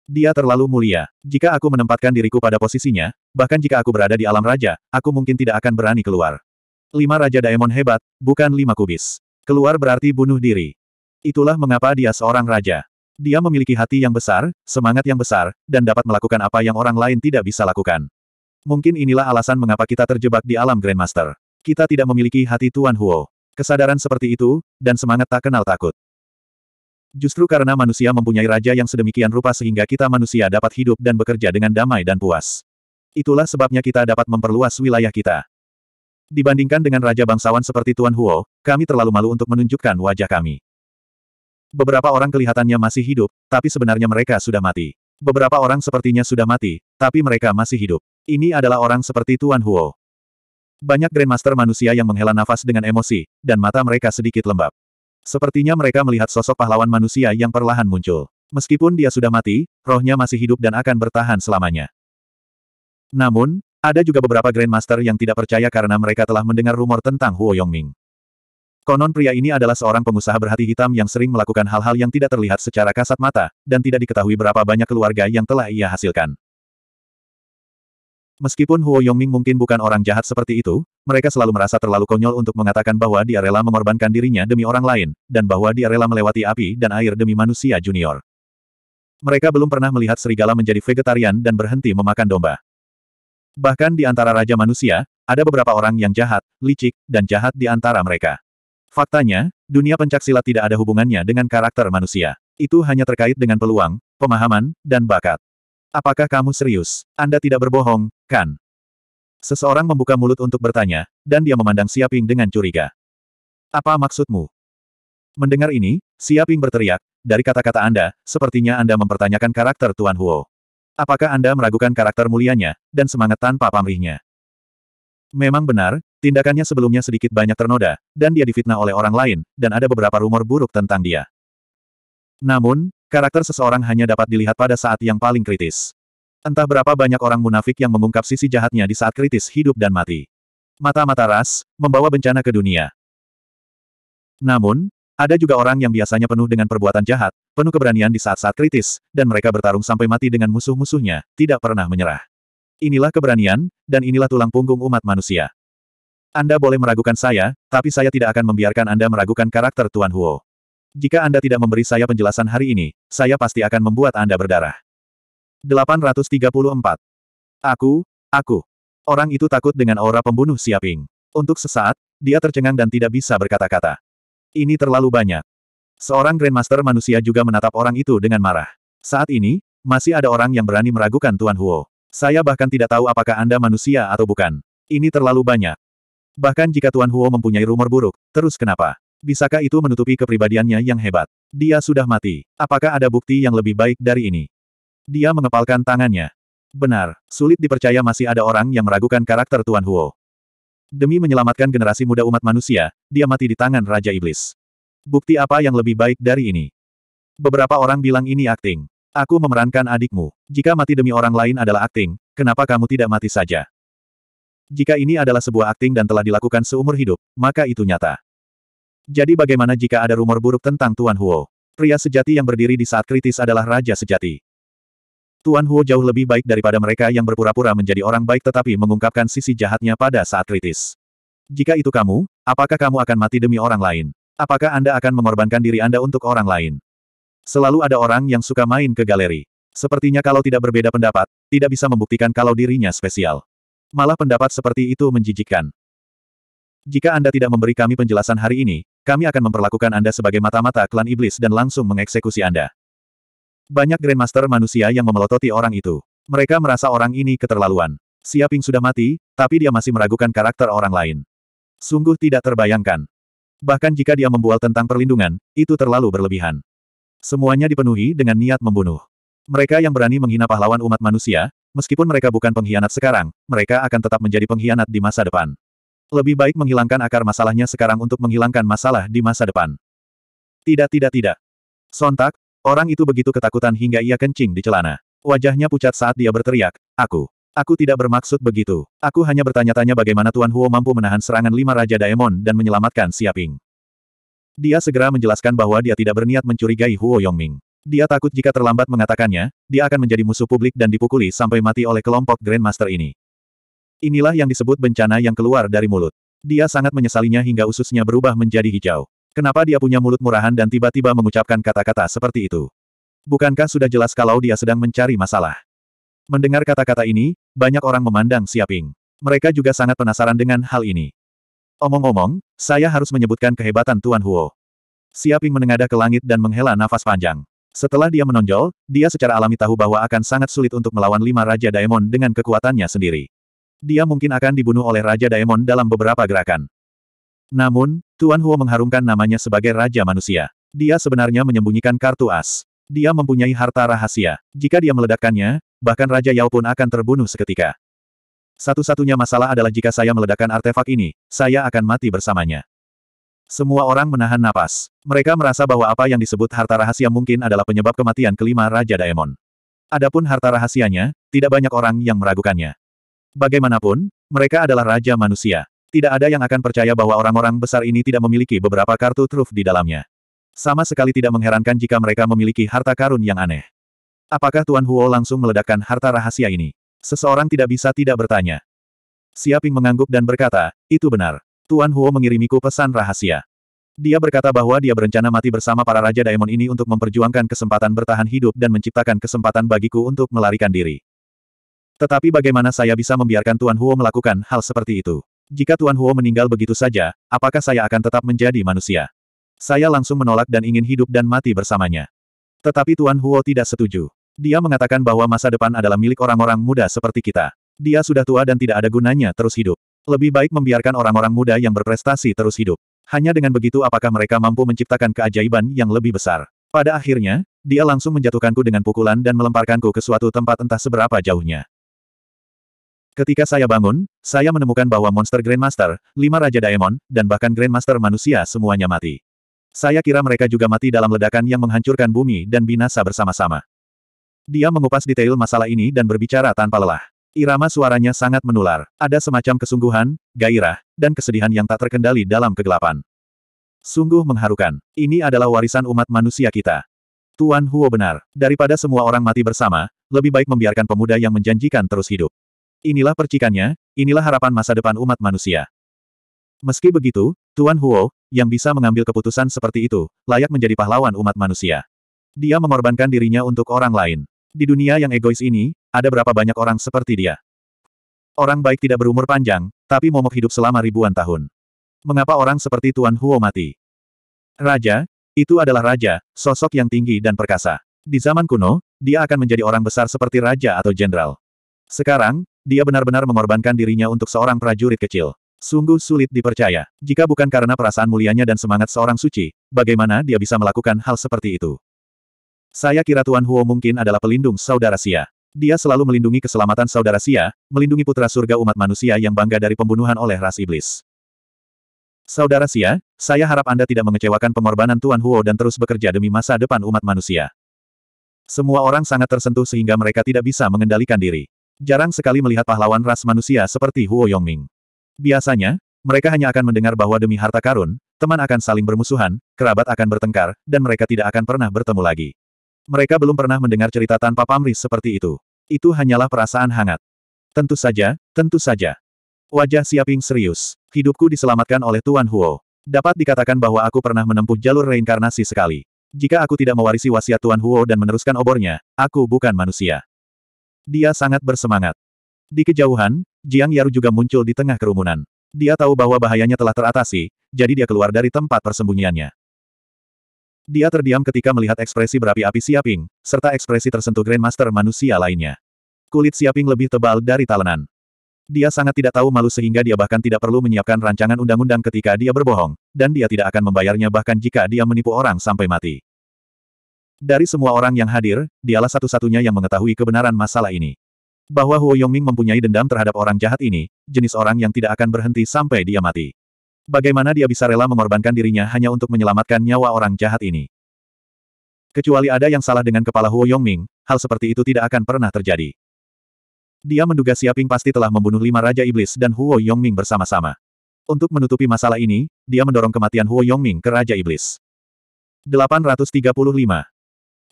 Dia terlalu mulia. Jika aku menempatkan diriku pada posisinya, bahkan jika aku berada di alam raja, aku mungkin tidak akan berani keluar. Lima Raja Daemon hebat, bukan lima kubis. Keluar berarti bunuh diri. Itulah mengapa dia seorang raja. Dia memiliki hati yang besar, semangat yang besar, dan dapat melakukan apa yang orang lain tidak bisa lakukan. Mungkin inilah alasan mengapa kita terjebak di alam Grandmaster. Kita tidak memiliki hati Tuan Huo. Kesadaran seperti itu, dan semangat tak kenal takut. Justru karena manusia mempunyai raja yang sedemikian rupa sehingga kita manusia dapat hidup dan bekerja dengan damai dan puas. Itulah sebabnya kita dapat memperluas wilayah kita. Dibandingkan dengan raja bangsawan seperti Tuan Huo, kami terlalu malu untuk menunjukkan wajah kami. Beberapa orang kelihatannya masih hidup, tapi sebenarnya mereka sudah mati. Beberapa orang sepertinya sudah mati, tapi mereka masih hidup. Ini adalah orang seperti Tuan Huo. Banyak Grandmaster manusia yang menghela nafas dengan emosi, dan mata mereka sedikit lembab. Sepertinya mereka melihat sosok pahlawan manusia yang perlahan muncul. Meskipun dia sudah mati, rohnya masih hidup dan akan bertahan selamanya. Namun, ada juga beberapa Grandmaster yang tidak percaya karena mereka telah mendengar rumor tentang Huo Yongming. Konon pria ini adalah seorang pengusaha berhati hitam yang sering melakukan hal-hal yang tidak terlihat secara kasat mata, dan tidak diketahui berapa banyak keluarga yang telah ia hasilkan. Meskipun Huo Yongming mungkin bukan orang jahat seperti itu, mereka selalu merasa terlalu konyol untuk mengatakan bahwa dia rela mengorbankan dirinya demi orang lain, dan bahwa dia rela melewati api dan air demi manusia junior. Mereka belum pernah melihat serigala menjadi vegetarian dan berhenti memakan domba. Bahkan di antara raja manusia, ada beberapa orang yang jahat, licik, dan jahat di antara mereka. Faktanya, dunia pencaksilat tidak ada hubungannya dengan karakter manusia. Itu hanya terkait dengan peluang, pemahaman, dan bakat. Apakah kamu serius? Anda tidak berbohong, kan? Seseorang membuka mulut untuk bertanya, dan dia memandang Siaping dengan curiga. Apa maksudmu? Mendengar ini, Siaping berteriak, dari kata-kata Anda, sepertinya Anda mempertanyakan karakter Tuan Huo. Apakah Anda meragukan karakter mulianya, dan semangat tanpa pamrihnya? Memang benar, tindakannya sebelumnya sedikit banyak ternoda, dan dia difitnah oleh orang lain, dan ada beberapa rumor buruk tentang dia. Namun, karakter seseorang hanya dapat dilihat pada saat yang paling kritis. Entah berapa banyak orang munafik yang mengungkap sisi jahatnya di saat kritis hidup dan mati. Mata-mata ras, membawa bencana ke dunia. Namun, ada juga orang yang biasanya penuh dengan perbuatan jahat, penuh keberanian di saat-saat kritis, dan mereka bertarung sampai mati dengan musuh-musuhnya, tidak pernah menyerah. Inilah keberanian, dan inilah tulang punggung umat manusia. Anda boleh meragukan saya, tapi saya tidak akan membiarkan Anda meragukan karakter Tuan Huo. Jika Anda tidak memberi saya penjelasan hari ini, saya pasti akan membuat Anda berdarah. 834. Aku, aku. Orang itu takut dengan aura pembunuh Siaping. Untuk sesaat, dia tercengang dan tidak bisa berkata-kata. Ini terlalu banyak. Seorang Grandmaster manusia juga menatap orang itu dengan marah. Saat ini, masih ada orang yang berani meragukan Tuan Huo. Saya bahkan tidak tahu apakah Anda manusia atau bukan. Ini terlalu banyak. Bahkan jika Tuan Huo mempunyai rumor buruk, terus kenapa? Bisakah itu menutupi kepribadiannya yang hebat? Dia sudah mati. Apakah ada bukti yang lebih baik dari ini? Dia mengepalkan tangannya. Benar, sulit dipercaya masih ada orang yang meragukan karakter Tuan Huo. Demi menyelamatkan generasi muda umat manusia, dia mati di tangan Raja Iblis. Bukti apa yang lebih baik dari ini? Beberapa orang bilang ini akting. Aku memerankan adikmu. Jika mati demi orang lain adalah akting, kenapa kamu tidak mati saja? Jika ini adalah sebuah akting dan telah dilakukan seumur hidup, maka itu nyata. Jadi bagaimana jika ada rumor buruk tentang Tuan Huo? Pria sejati yang berdiri di saat kritis adalah raja sejati. Tuan Huo jauh lebih baik daripada mereka yang berpura-pura menjadi orang baik tetapi mengungkapkan sisi jahatnya pada saat kritis. Jika itu kamu, apakah kamu akan mati demi orang lain? Apakah Anda akan mengorbankan diri Anda untuk orang lain? Selalu ada orang yang suka main ke galeri. Sepertinya kalau tidak berbeda pendapat, tidak bisa membuktikan kalau dirinya spesial. Malah pendapat seperti itu menjijikkan. Jika Anda tidak memberi kami penjelasan hari ini, kami akan memperlakukan Anda sebagai mata-mata klan iblis dan langsung mengeksekusi Anda. Banyak Grandmaster manusia yang memelototi orang itu. Mereka merasa orang ini keterlaluan. Siaping sudah mati, tapi dia masih meragukan karakter orang lain. Sungguh tidak terbayangkan. Bahkan jika dia membual tentang perlindungan, itu terlalu berlebihan. Semuanya dipenuhi dengan niat membunuh. Mereka yang berani menghina pahlawan umat manusia, meskipun mereka bukan pengkhianat sekarang, mereka akan tetap menjadi pengkhianat di masa depan. Lebih baik menghilangkan akar masalahnya sekarang untuk menghilangkan masalah di masa depan. Tidak tidak tidak. Sontak, Orang itu begitu ketakutan hingga ia kencing di celana. Wajahnya pucat saat dia berteriak, Aku. Aku tidak bermaksud begitu. Aku hanya bertanya-tanya bagaimana Tuan Huo mampu menahan serangan lima Raja Daemon dan menyelamatkan Siaping. Dia segera menjelaskan bahwa dia tidak berniat mencurigai Huo Yongming. Dia takut jika terlambat mengatakannya, dia akan menjadi musuh publik dan dipukuli sampai mati oleh kelompok Grandmaster ini. Inilah yang disebut bencana yang keluar dari mulut. Dia sangat menyesalinya hingga ususnya berubah menjadi hijau. Kenapa dia punya mulut murahan dan tiba-tiba mengucapkan kata-kata seperti itu? Bukankah sudah jelas kalau dia sedang mencari masalah? Mendengar kata-kata ini, banyak orang memandang Siaping. Mereka juga sangat penasaran dengan hal ini. Omong-omong, saya harus menyebutkan kehebatan Tuan Huo. Siaping menengadah ke langit dan menghela nafas panjang. Setelah dia menonjol, dia secara alami tahu bahwa akan sangat sulit untuk melawan lima Raja Daemon dengan kekuatannya sendiri. Dia mungkin akan dibunuh oleh Raja Daemon dalam beberapa gerakan. Namun, Tuan Huo mengharumkan namanya sebagai Raja Manusia. Dia sebenarnya menyembunyikan kartu as. Dia mempunyai harta rahasia. Jika dia meledakkannya, bahkan Raja Yao pun akan terbunuh seketika. Satu-satunya masalah adalah jika saya meledakkan artefak ini, saya akan mati bersamanya. Semua orang menahan napas. Mereka merasa bahwa apa yang disebut harta rahasia mungkin adalah penyebab kematian kelima Raja Daemon. Adapun harta rahasianya, tidak banyak orang yang meragukannya. Bagaimanapun, mereka adalah Raja Manusia. Tidak ada yang akan percaya bahwa orang-orang besar ini tidak memiliki beberapa kartu truf di dalamnya. Sama sekali tidak mengherankan jika mereka memiliki harta karun yang aneh. Apakah Tuan Huo langsung meledakkan harta rahasia ini? Seseorang tidak bisa tidak bertanya. Siaping mengangguk dan berkata, itu benar. Tuan Huo mengirimiku pesan rahasia. Dia berkata bahwa dia berencana mati bersama para Raja Daemon ini untuk memperjuangkan kesempatan bertahan hidup dan menciptakan kesempatan bagiku untuk melarikan diri. Tetapi bagaimana saya bisa membiarkan Tuan Huo melakukan hal seperti itu? Jika Tuan Huo meninggal begitu saja, apakah saya akan tetap menjadi manusia? Saya langsung menolak dan ingin hidup dan mati bersamanya. Tetapi Tuan Huo tidak setuju. Dia mengatakan bahwa masa depan adalah milik orang-orang muda seperti kita. Dia sudah tua dan tidak ada gunanya terus hidup. Lebih baik membiarkan orang-orang muda yang berprestasi terus hidup. Hanya dengan begitu apakah mereka mampu menciptakan keajaiban yang lebih besar. Pada akhirnya, dia langsung menjatuhkanku dengan pukulan dan melemparkanku ke suatu tempat entah seberapa jauhnya. Ketika saya bangun, saya menemukan bahwa monster Grandmaster, lima Raja Daemon, dan bahkan Grandmaster manusia semuanya mati. Saya kira mereka juga mati dalam ledakan yang menghancurkan bumi dan binasa bersama-sama. Dia mengupas detail masalah ini dan berbicara tanpa lelah. Irama suaranya sangat menular. Ada semacam kesungguhan, gairah, dan kesedihan yang tak terkendali dalam kegelapan. Sungguh mengharukan. Ini adalah warisan umat manusia kita. Tuan Huo benar. Daripada semua orang mati bersama, lebih baik membiarkan pemuda yang menjanjikan terus hidup. Inilah percikannya, inilah harapan masa depan umat manusia. Meski begitu, Tuan Huo, yang bisa mengambil keputusan seperti itu, layak menjadi pahlawan umat manusia. Dia mengorbankan dirinya untuk orang lain. Di dunia yang egois ini, ada berapa banyak orang seperti dia. Orang baik tidak berumur panjang, tapi momok hidup selama ribuan tahun. Mengapa orang seperti Tuan Huo mati? Raja, itu adalah raja, sosok yang tinggi dan perkasa. Di zaman kuno, dia akan menjadi orang besar seperti raja atau jenderal. Sekarang, dia benar-benar mengorbankan dirinya untuk seorang prajurit kecil. Sungguh sulit dipercaya. Jika bukan karena perasaan mulianya dan semangat seorang suci, bagaimana dia bisa melakukan hal seperti itu? Saya kira Tuan Huo mungkin adalah pelindung saudara Sia. Dia selalu melindungi keselamatan saudara Sia, melindungi putra surga umat manusia yang bangga dari pembunuhan oleh ras iblis. Saudara Sia, saya harap Anda tidak mengecewakan pengorbanan Tuan Huo dan terus bekerja demi masa depan umat manusia. Semua orang sangat tersentuh sehingga mereka tidak bisa mengendalikan diri. Jarang sekali melihat pahlawan ras manusia seperti Huo Yongming. Biasanya, mereka hanya akan mendengar bahwa demi harta karun, teman akan saling bermusuhan, kerabat akan bertengkar, dan mereka tidak akan pernah bertemu lagi. Mereka belum pernah mendengar cerita tanpa pamrih seperti itu. Itu hanyalah perasaan hangat. Tentu saja, tentu saja. Wajah Siaping serius. Hidupku diselamatkan oleh Tuan Huo. Dapat dikatakan bahwa aku pernah menempuh jalur reinkarnasi sekali. Jika aku tidak mewarisi wasiat Tuan Huo dan meneruskan obornya, aku bukan manusia. Dia sangat bersemangat. Di kejauhan, Jiang Yaru juga muncul di tengah kerumunan. Dia tahu bahwa bahayanya telah teratasi, jadi dia keluar dari tempat persembunyiannya. Dia terdiam ketika melihat ekspresi berapi-api Siaping, serta ekspresi tersentuh Grandmaster manusia lainnya. Kulit Siaping lebih tebal dari talenan. Dia sangat tidak tahu malu sehingga dia bahkan tidak perlu menyiapkan rancangan undang-undang ketika dia berbohong, dan dia tidak akan membayarnya bahkan jika dia menipu orang sampai mati. Dari semua orang yang hadir, dialah satu-satunya yang mengetahui kebenaran masalah ini. Bahwa Huo Yongming mempunyai dendam terhadap orang jahat ini, jenis orang yang tidak akan berhenti sampai dia mati. Bagaimana dia bisa rela mengorbankan dirinya hanya untuk menyelamatkan nyawa orang jahat ini? Kecuali ada yang salah dengan kepala Huo Yongming, hal seperti itu tidak akan pernah terjadi. Dia menduga Siaping pasti telah membunuh lima Raja Iblis dan Huo Yongming bersama-sama. Untuk menutupi masalah ini, dia mendorong kematian Huo Yongming ke Raja Iblis. 835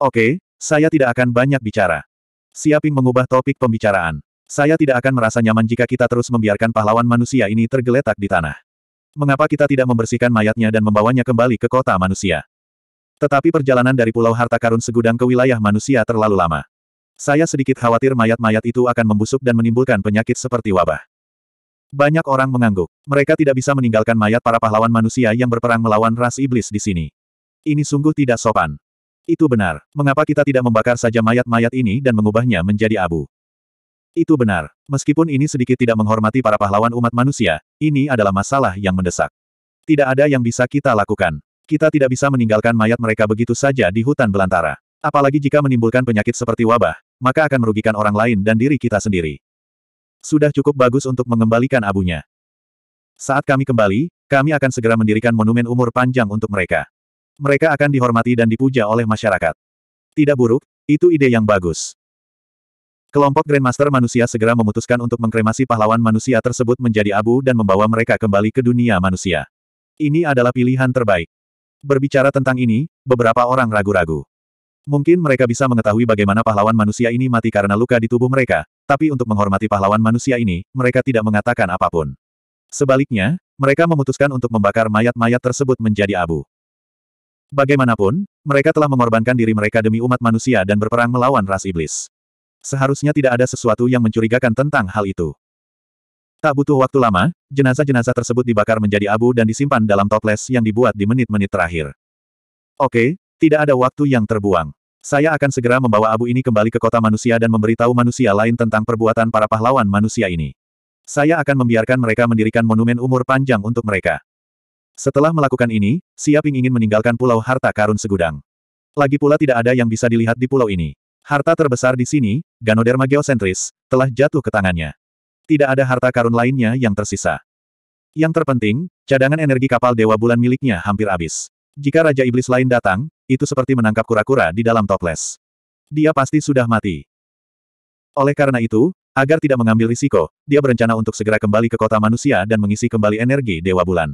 Oke, saya tidak akan banyak bicara. Siaping mengubah topik pembicaraan. Saya tidak akan merasa nyaman jika kita terus membiarkan pahlawan manusia ini tergeletak di tanah. Mengapa kita tidak membersihkan mayatnya dan membawanya kembali ke kota manusia? Tetapi perjalanan dari Pulau Harta Karun segudang ke wilayah manusia terlalu lama. Saya sedikit khawatir mayat-mayat itu akan membusuk dan menimbulkan penyakit seperti wabah. Banyak orang mengangguk. Mereka tidak bisa meninggalkan mayat para pahlawan manusia yang berperang melawan ras iblis di sini. Ini sungguh tidak sopan. Itu benar. Mengapa kita tidak membakar saja mayat-mayat ini dan mengubahnya menjadi abu? Itu benar. Meskipun ini sedikit tidak menghormati para pahlawan umat manusia, ini adalah masalah yang mendesak. Tidak ada yang bisa kita lakukan. Kita tidak bisa meninggalkan mayat mereka begitu saja di hutan belantara. Apalagi jika menimbulkan penyakit seperti wabah, maka akan merugikan orang lain dan diri kita sendiri. Sudah cukup bagus untuk mengembalikan abunya. Saat kami kembali, kami akan segera mendirikan monumen umur panjang untuk mereka mereka akan dihormati dan dipuja oleh masyarakat. Tidak buruk, itu ide yang bagus. Kelompok Grandmaster manusia segera memutuskan untuk mengkremasi pahlawan manusia tersebut menjadi abu dan membawa mereka kembali ke dunia manusia. Ini adalah pilihan terbaik. Berbicara tentang ini, beberapa orang ragu-ragu. Mungkin mereka bisa mengetahui bagaimana pahlawan manusia ini mati karena luka di tubuh mereka, tapi untuk menghormati pahlawan manusia ini, mereka tidak mengatakan apapun. Sebaliknya, mereka memutuskan untuk membakar mayat-mayat tersebut menjadi abu. Bagaimanapun, mereka telah mengorbankan diri mereka demi umat manusia dan berperang melawan ras iblis. Seharusnya tidak ada sesuatu yang mencurigakan tentang hal itu. Tak butuh waktu lama, jenazah-jenazah tersebut dibakar menjadi abu dan disimpan dalam toples yang dibuat di menit-menit terakhir. Oke, tidak ada waktu yang terbuang. Saya akan segera membawa abu ini kembali ke kota manusia dan memberitahu manusia lain tentang perbuatan para pahlawan manusia ini. Saya akan membiarkan mereka mendirikan monumen umur panjang untuk mereka. Setelah melakukan ini, Siaping ingin meninggalkan pulau harta karun segudang. Lagi pula tidak ada yang bisa dilihat di pulau ini. Harta terbesar di sini, Ganoderma geosentris, telah jatuh ke tangannya. Tidak ada harta karun lainnya yang tersisa. Yang terpenting, cadangan energi kapal Dewa Bulan miliknya hampir habis. Jika Raja Iblis lain datang, itu seperti menangkap kura-kura di dalam toples. Dia pasti sudah mati. Oleh karena itu, agar tidak mengambil risiko, dia berencana untuk segera kembali ke kota manusia dan mengisi kembali energi Dewa Bulan.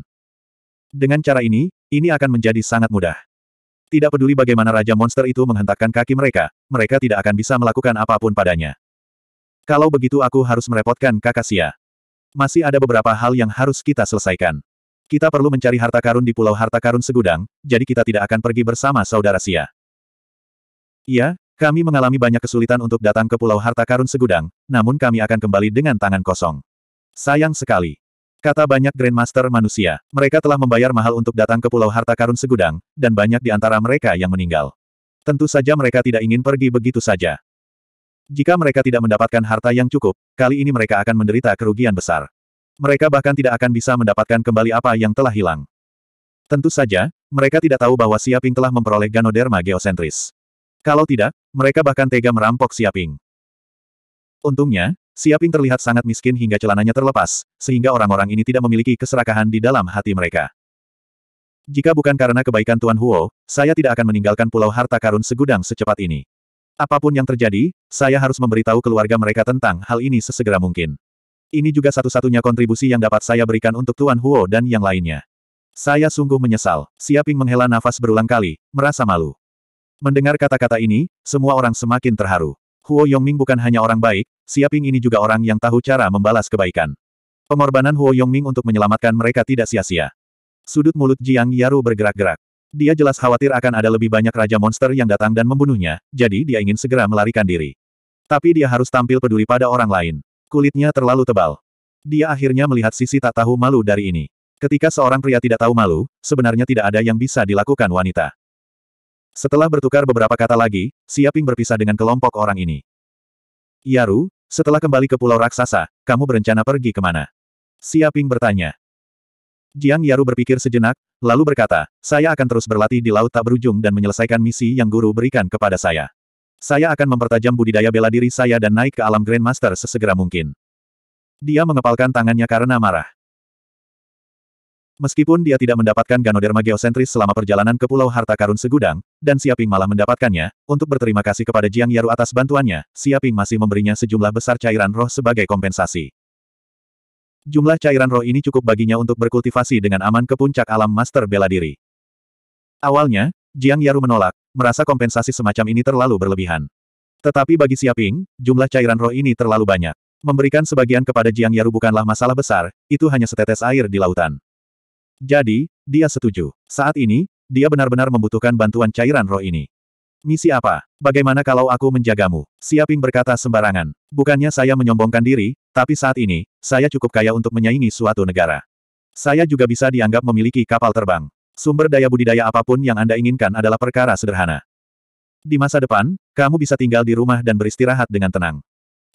Dengan cara ini, ini akan menjadi sangat mudah. Tidak peduli bagaimana Raja Monster itu menghentakkan kaki mereka, mereka tidak akan bisa melakukan apapun padanya. Kalau begitu aku harus merepotkan kakak Sia. Masih ada beberapa hal yang harus kita selesaikan. Kita perlu mencari harta karun di Pulau Harta Karun Segudang, jadi kita tidak akan pergi bersama saudara Sia. Iya, kami mengalami banyak kesulitan untuk datang ke Pulau Harta Karun Segudang, namun kami akan kembali dengan tangan kosong. Sayang sekali. Kata banyak Grandmaster manusia, mereka telah membayar mahal untuk datang ke Pulau Harta Karun Segudang, dan banyak di antara mereka yang meninggal. Tentu saja mereka tidak ingin pergi begitu saja. Jika mereka tidak mendapatkan harta yang cukup, kali ini mereka akan menderita kerugian besar. Mereka bahkan tidak akan bisa mendapatkan kembali apa yang telah hilang. Tentu saja, mereka tidak tahu bahwa Siaping telah memperoleh Ganoderma geosentris. Kalau tidak, mereka bahkan tega merampok Siaping. Untungnya, Siaping terlihat sangat miskin hingga celananya terlepas, sehingga orang-orang ini tidak memiliki keserakahan di dalam hati mereka. Jika bukan karena kebaikan Tuan Huo, saya tidak akan meninggalkan pulau harta karun segudang secepat ini. Apapun yang terjadi, saya harus memberitahu keluarga mereka tentang hal ini sesegera mungkin. Ini juga satu-satunya kontribusi yang dapat saya berikan untuk Tuan Huo dan yang lainnya. Saya sungguh menyesal. Siaping menghela nafas berulang kali, merasa malu. Mendengar kata-kata ini, semua orang semakin terharu. Huo Yongming bukan hanya orang baik, Siaping ini juga orang yang tahu cara membalas kebaikan. Pengorbanan Huo Yongming untuk menyelamatkan mereka tidak sia-sia. Sudut mulut Jiang Yaru bergerak-gerak. Dia jelas khawatir akan ada lebih banyak raja monster yang datang dan membunuhnya, jadi dia ingin segera melarikan diri. Tapi dia harus tampil peduli pada orang lain. Kulitnya terlalu tebal. Dia akhirnya melihat sisi tak tahu malu dari ini. Ketika seorang pria tidak tahu malu, sebenarnya tidak ada yang bisa dilakukan wanita. Setelah bertukar beberapa kata lagi, Siaping berpisah dengan kelompok orang ini. Yaru, setelah kembali ke pulau raksasa, kamu berencana pergi kemana? Siaping bertanya. Jiang Yaru berpikir sejenak, lalu berkata, saya akan terus berlatih di laut tak berujung dan menyelesaikan misi yang guru berikan kepada saya. Saya akan mempertajam budidaya bela diri saya dan naik ke alam Grandmaster sesegera mungkin. Dia mengepalkan tangannya karena marah. Meskipun dia tidak mendapatkan Ganoderma geosentris selama perjalanan ke Pulau Harta Karun Segudang, dan Siaping malah mendapatkannya, untuk berterima kasih kepada Jiang Yaru atas bantuannya, Siaping masih memberinya sejumlah besar cairan roh sebagai kompensasi. Jumlah cairan roh ini cukup baginya untuk berkultivasi dengan aman ke puncak alam master bela diri. Awalnya, Jiang Yaru menolak, merasa kompensasi semacam ini terlalu berlebihan. Tetapi bagi Siaping, jumlah cairan roh ini terlalu banyak. Memberikan sebagian kepada Jiang Yaru bukanlah masalah besar, itu hanya setetes air di lautan. Jadi, dia setuju. Saat ini, dia benar-benar membutuhkan bantuan cairan roh ini. Misi apa? Bagaimana kalau aku menjagamu? Siaping berkata sembarangan. Bukannya saya menyombongkan diri, tapi saat ini, saya cukup kaya untuk menyaingi suatu negara. Saya juga bisa dianggap memiliki kapal terbang. Sumber daya budidaya apapun yang Anda inginkan adalah perkara sederhana. Di masa depan, kamu bisa tinggal di rumah dan beristirahat dengan tenang.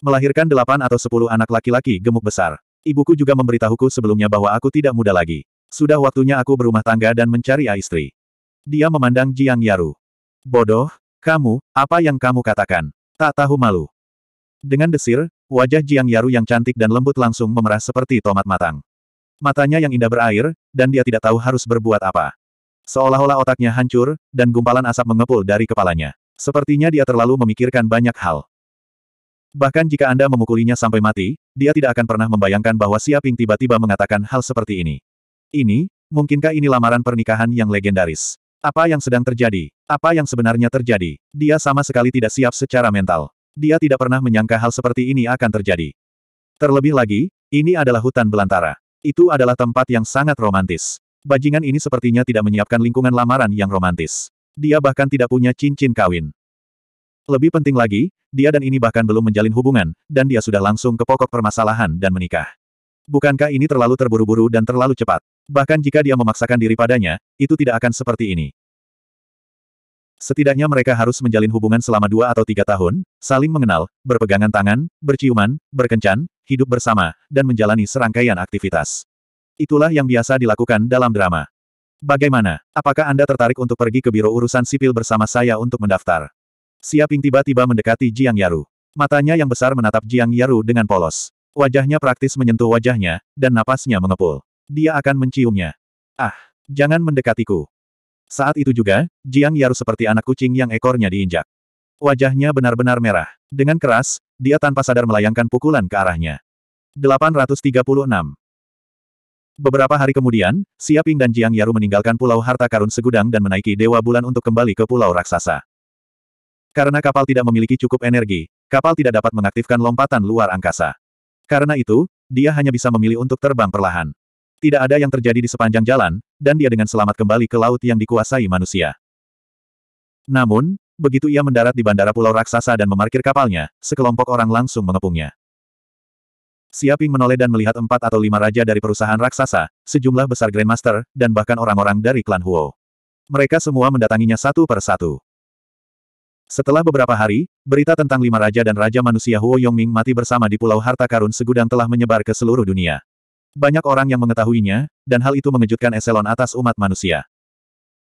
Melahirkan delapan atau sepuluh anak laki-laki gemuk besar. Ibuku juga memberitahuku sebelumnya bahwa aku tidak muda lagi. Sudah waktunya aku berumah tangga dan mencari istri. Dia memandang Jiang Yaru. Bodoh, kamu, apa yang kamu katakan? Tak tahu malu. Dengan desir, wajah Jiang Yaru yang cantik dan lembut langsung memerah seperti tomat matang. Matanya yang indah berair, dan dia tidak tahu harus berbuat apa. Seolah-olah otaknya hancur, dan gumpalan asap mengepul dari kepalanya. Sepertinya dia terlalu memikirkan banyak hal. Bahkan jika Anda memukulinya sampai mati, dia tidak akan pernah membayangkan bahwa Siaping tiba-tiba mengatakan hal seperti ini. Ini, mungkinkah ini lamaran pernikahan yang legendaris? Apa yang sedang terjadi? Apa yang sebenarnya terjadi? Dia sama sekali tidak siap secara mental. Dia tidak pernah menyangka hal seperti ini akan terjadi. Terlebih lagi, ini adalah hutan belantara. Itu adalah tempat yang sangat romantis. Bajingan ini sepertinya tidak menyiapkan lingkungan lamaran yang romantis. Dia bahkan tidak punya cincin kawin. Lebih penting lagi, dia dan ini bahkan belum menjalin hubungan, dan dia sudah langsung ke pokok permasalahan dan menikah. Bukankah ini terlalu terburu-buru dan terlalu cepat? Bahkan jika dia memaksakan diri padanya, itu tidak akan seperti ini. Setidaknya mereka harus menjalin hubungan selama dua atau tiga tahun, saling mengenal, berpegangan tangan, berciuman, berkencan, hidup bersama, dan menjalani serangkaian aktivitas. Itulah yang biasa dilakukan dalam drama. Bagaimana? Apakah Anda tertarik untuk pergi ke Biro Urusan Sipil bersama saya untuk mendaftar? Siaping tiba-tiba mendekati Jiang Yaru. Matanya yang besar menatap Jiang Yaru dengan polos. Wajahnya praktis menyentuh wajahnya, dan napasnya mengepul dia akan menciumnya. Ah, jangan mendekatiku. Saat itu juga, Jiang Yaru seperti anak kucing yang ekornya diinjak. Wajahnya benar-benar merah. Dengan keras, dia tanpa sadar melayangkan pukulan ke arahnya. 836 Beberapa hari kemudian, Siaping dan Jiang Yaru meninggalkan Pulau Harta Karun Segudang dan menaiki Dewa Bulan untuk kembali ke Pulau Raksasa. Karena kapal tidak memiliki cukup energi, kapal tidak dapat mengaktifkan lompatan luar angkasa. Karena itu, dia hanya bisa memilih untuk terbang perlahan. Tidak ada yang terjadi di sepanjang jalan, dan dia dengan selamat kembali ke laut yang dikuasai manusia. Namun, begitu ia mendarat di bandara pulau raksasa dan memarkir kapalnya, sekelompok orang langsung mengepungnya. Siaping menoleh dan melihat empat atau lima raja dari perusahaan raksasa, sejumlah besar Grandmaster, dan bahkan orang-orang dari klan Huo. Mereka semua mendatanginya satu per satu. Setelah beberapa hari, berita tentang lima raja dan raja manusia Huo Yongming mati bersama di Pulau Harta Karun Segudang telah menyebar ke seluruh dunia. Banyak orang yang mengetahuinya, dan hal itu mengejutkan eselon atas umat manusia.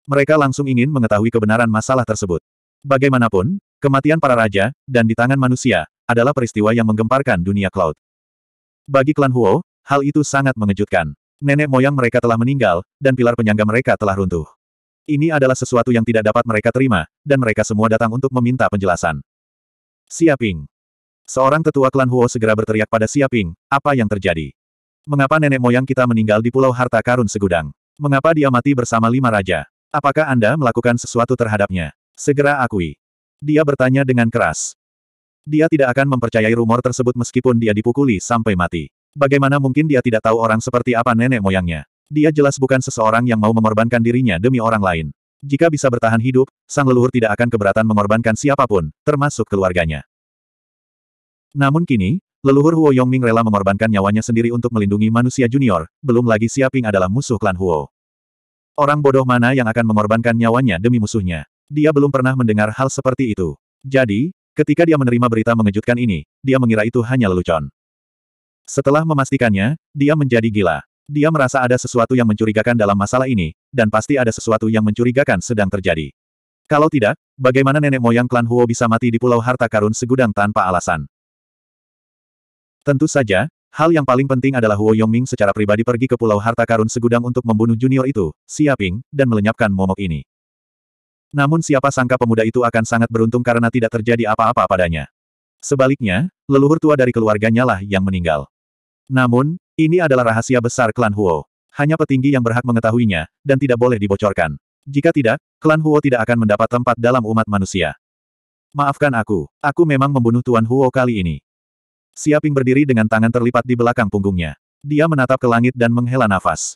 Mereka langsung ingin mengetahui kebenaran masalah tersebut. Bagaimanapun, kematian para raja, dan di tangan manusia, adalah peristiwa yang menggemparkan dunia cloud. Bagi klan Huo, hal itu sangat mengejutkan. Nenek moyang mereka telah meninggal, dan pilar penyangga mereka telah runtuh. Ini adalah sesuatu yang tidak dapat mereka terima, dan mereka semua datang untuk meminta penjelasan. Siaping. Seorang tetua klan Huo segera berteriak pada Siaping, apa yang terjadi? Mengapa nenek moyang kita meninggal di Pulau Harta Karun Segudang? Mengapa dia mati bersama lima raja? Apakah Anda melakukan sesuatu terhadapnya? Segera akui. Dia bertanya dengan keras. Dia tidak akan mempercayai rumor tersebut meskipun dia dipukuli sampai mati. Bagaimana mungkin dia tidak tahu orang seperti apa nenek moyangnya? Dia jelas bukan seseorang yang mau mengorbankan dirinya demi orang lain. Jika bisa bertahan hidup, sang leluhur tidak akan keberatan mengorbankan siapapun, termasuk keluarganya. Namun kini, Leluhur Huo Yongming rela mengorbankan nyawanya sendiri untuk melindungi manusia junior, belum lagi Siaping adalah musuh klan Huo. Orang bodoh mana yang akan mengorbankan nyawanya demi musuhnya? Dia belum pernah mendengar hal seperti itu. Jadi, ketika dia menerima berita mengejutkan ini, dia mengira itu hanya lelucon. Setelah memastikannya, dia menjadi gila. Dia merasa ada sesuatu yang mencurigakan dalam masalah ini, dan pasti ada sesuatu yang mencurigakan sedang terjadi. Kalau tidak, bagaimana nenek moyang klan Huo bisa mati di Pulau Harta Karun segudang tanpa alasan? Tentu saja, hal yang paling penting adalah Huo Yongming secara pribadi pergi ke Pulau Harta Karun segudang untuk membunuh junior itu, Siaping, dan melenyapkan momok ini. Namun siapa sangka pemuda itu akan sangat beruntung karena tidak terjadi apa-apa padanya. Sebaliknya, leluhur tua dari keluarganya lah yang meninggal. Namun, ini adalah rahasia besar klan Huo. Hanya petinggi yang berhak mengetahuinya, dan tidak boleh dibocorkan. Jika tidak, klan Huo tidak akan mendapat tempat dalam umat manusia. Maafkan aku, aku memang membunuh Tuan Huo kali ini. Siaping berdiri dengan tangan terlipat di belakang punggungnya. Dia menatap ke langit dan menghela nafas.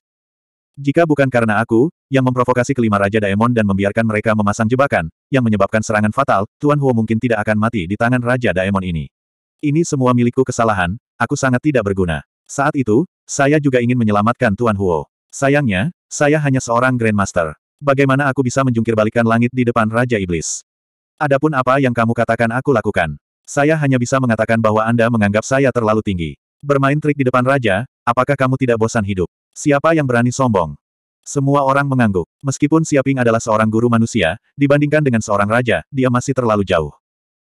Jika bukan karena aku, yang memprovokasi kelima Raja Daemon dan membiarkan mereka memasang jebakan, yang menyebabkan serangan fatal, Tuan Huo mungkin tidak akan mati di tangan Raja Daemon ini. Ini semua milikku kesalahan, aku sangat tidak berguna. Saat itu, saya juga ingin menyelamatkan Tuan Huo. Sayangnya, saya hanya seorang Grandmaster. Bagaimana aku bisa menjungkirbalikan langit di depan Raja Iblis? Adapun apa yang kamu katakan aku lakukan. Saya hanya bisa mengatakan bahwa Anda menganggap saya terlalu tinggi. Bermain trik di depan raja, apakah kamu tidak bosan hidup? Siapa yang berani sombong? Semua orang mengangguk. Meskipun Siaping adalah seorang guru manusia, dibandingkan dengan seorang raja, dia masih terlalu jauh.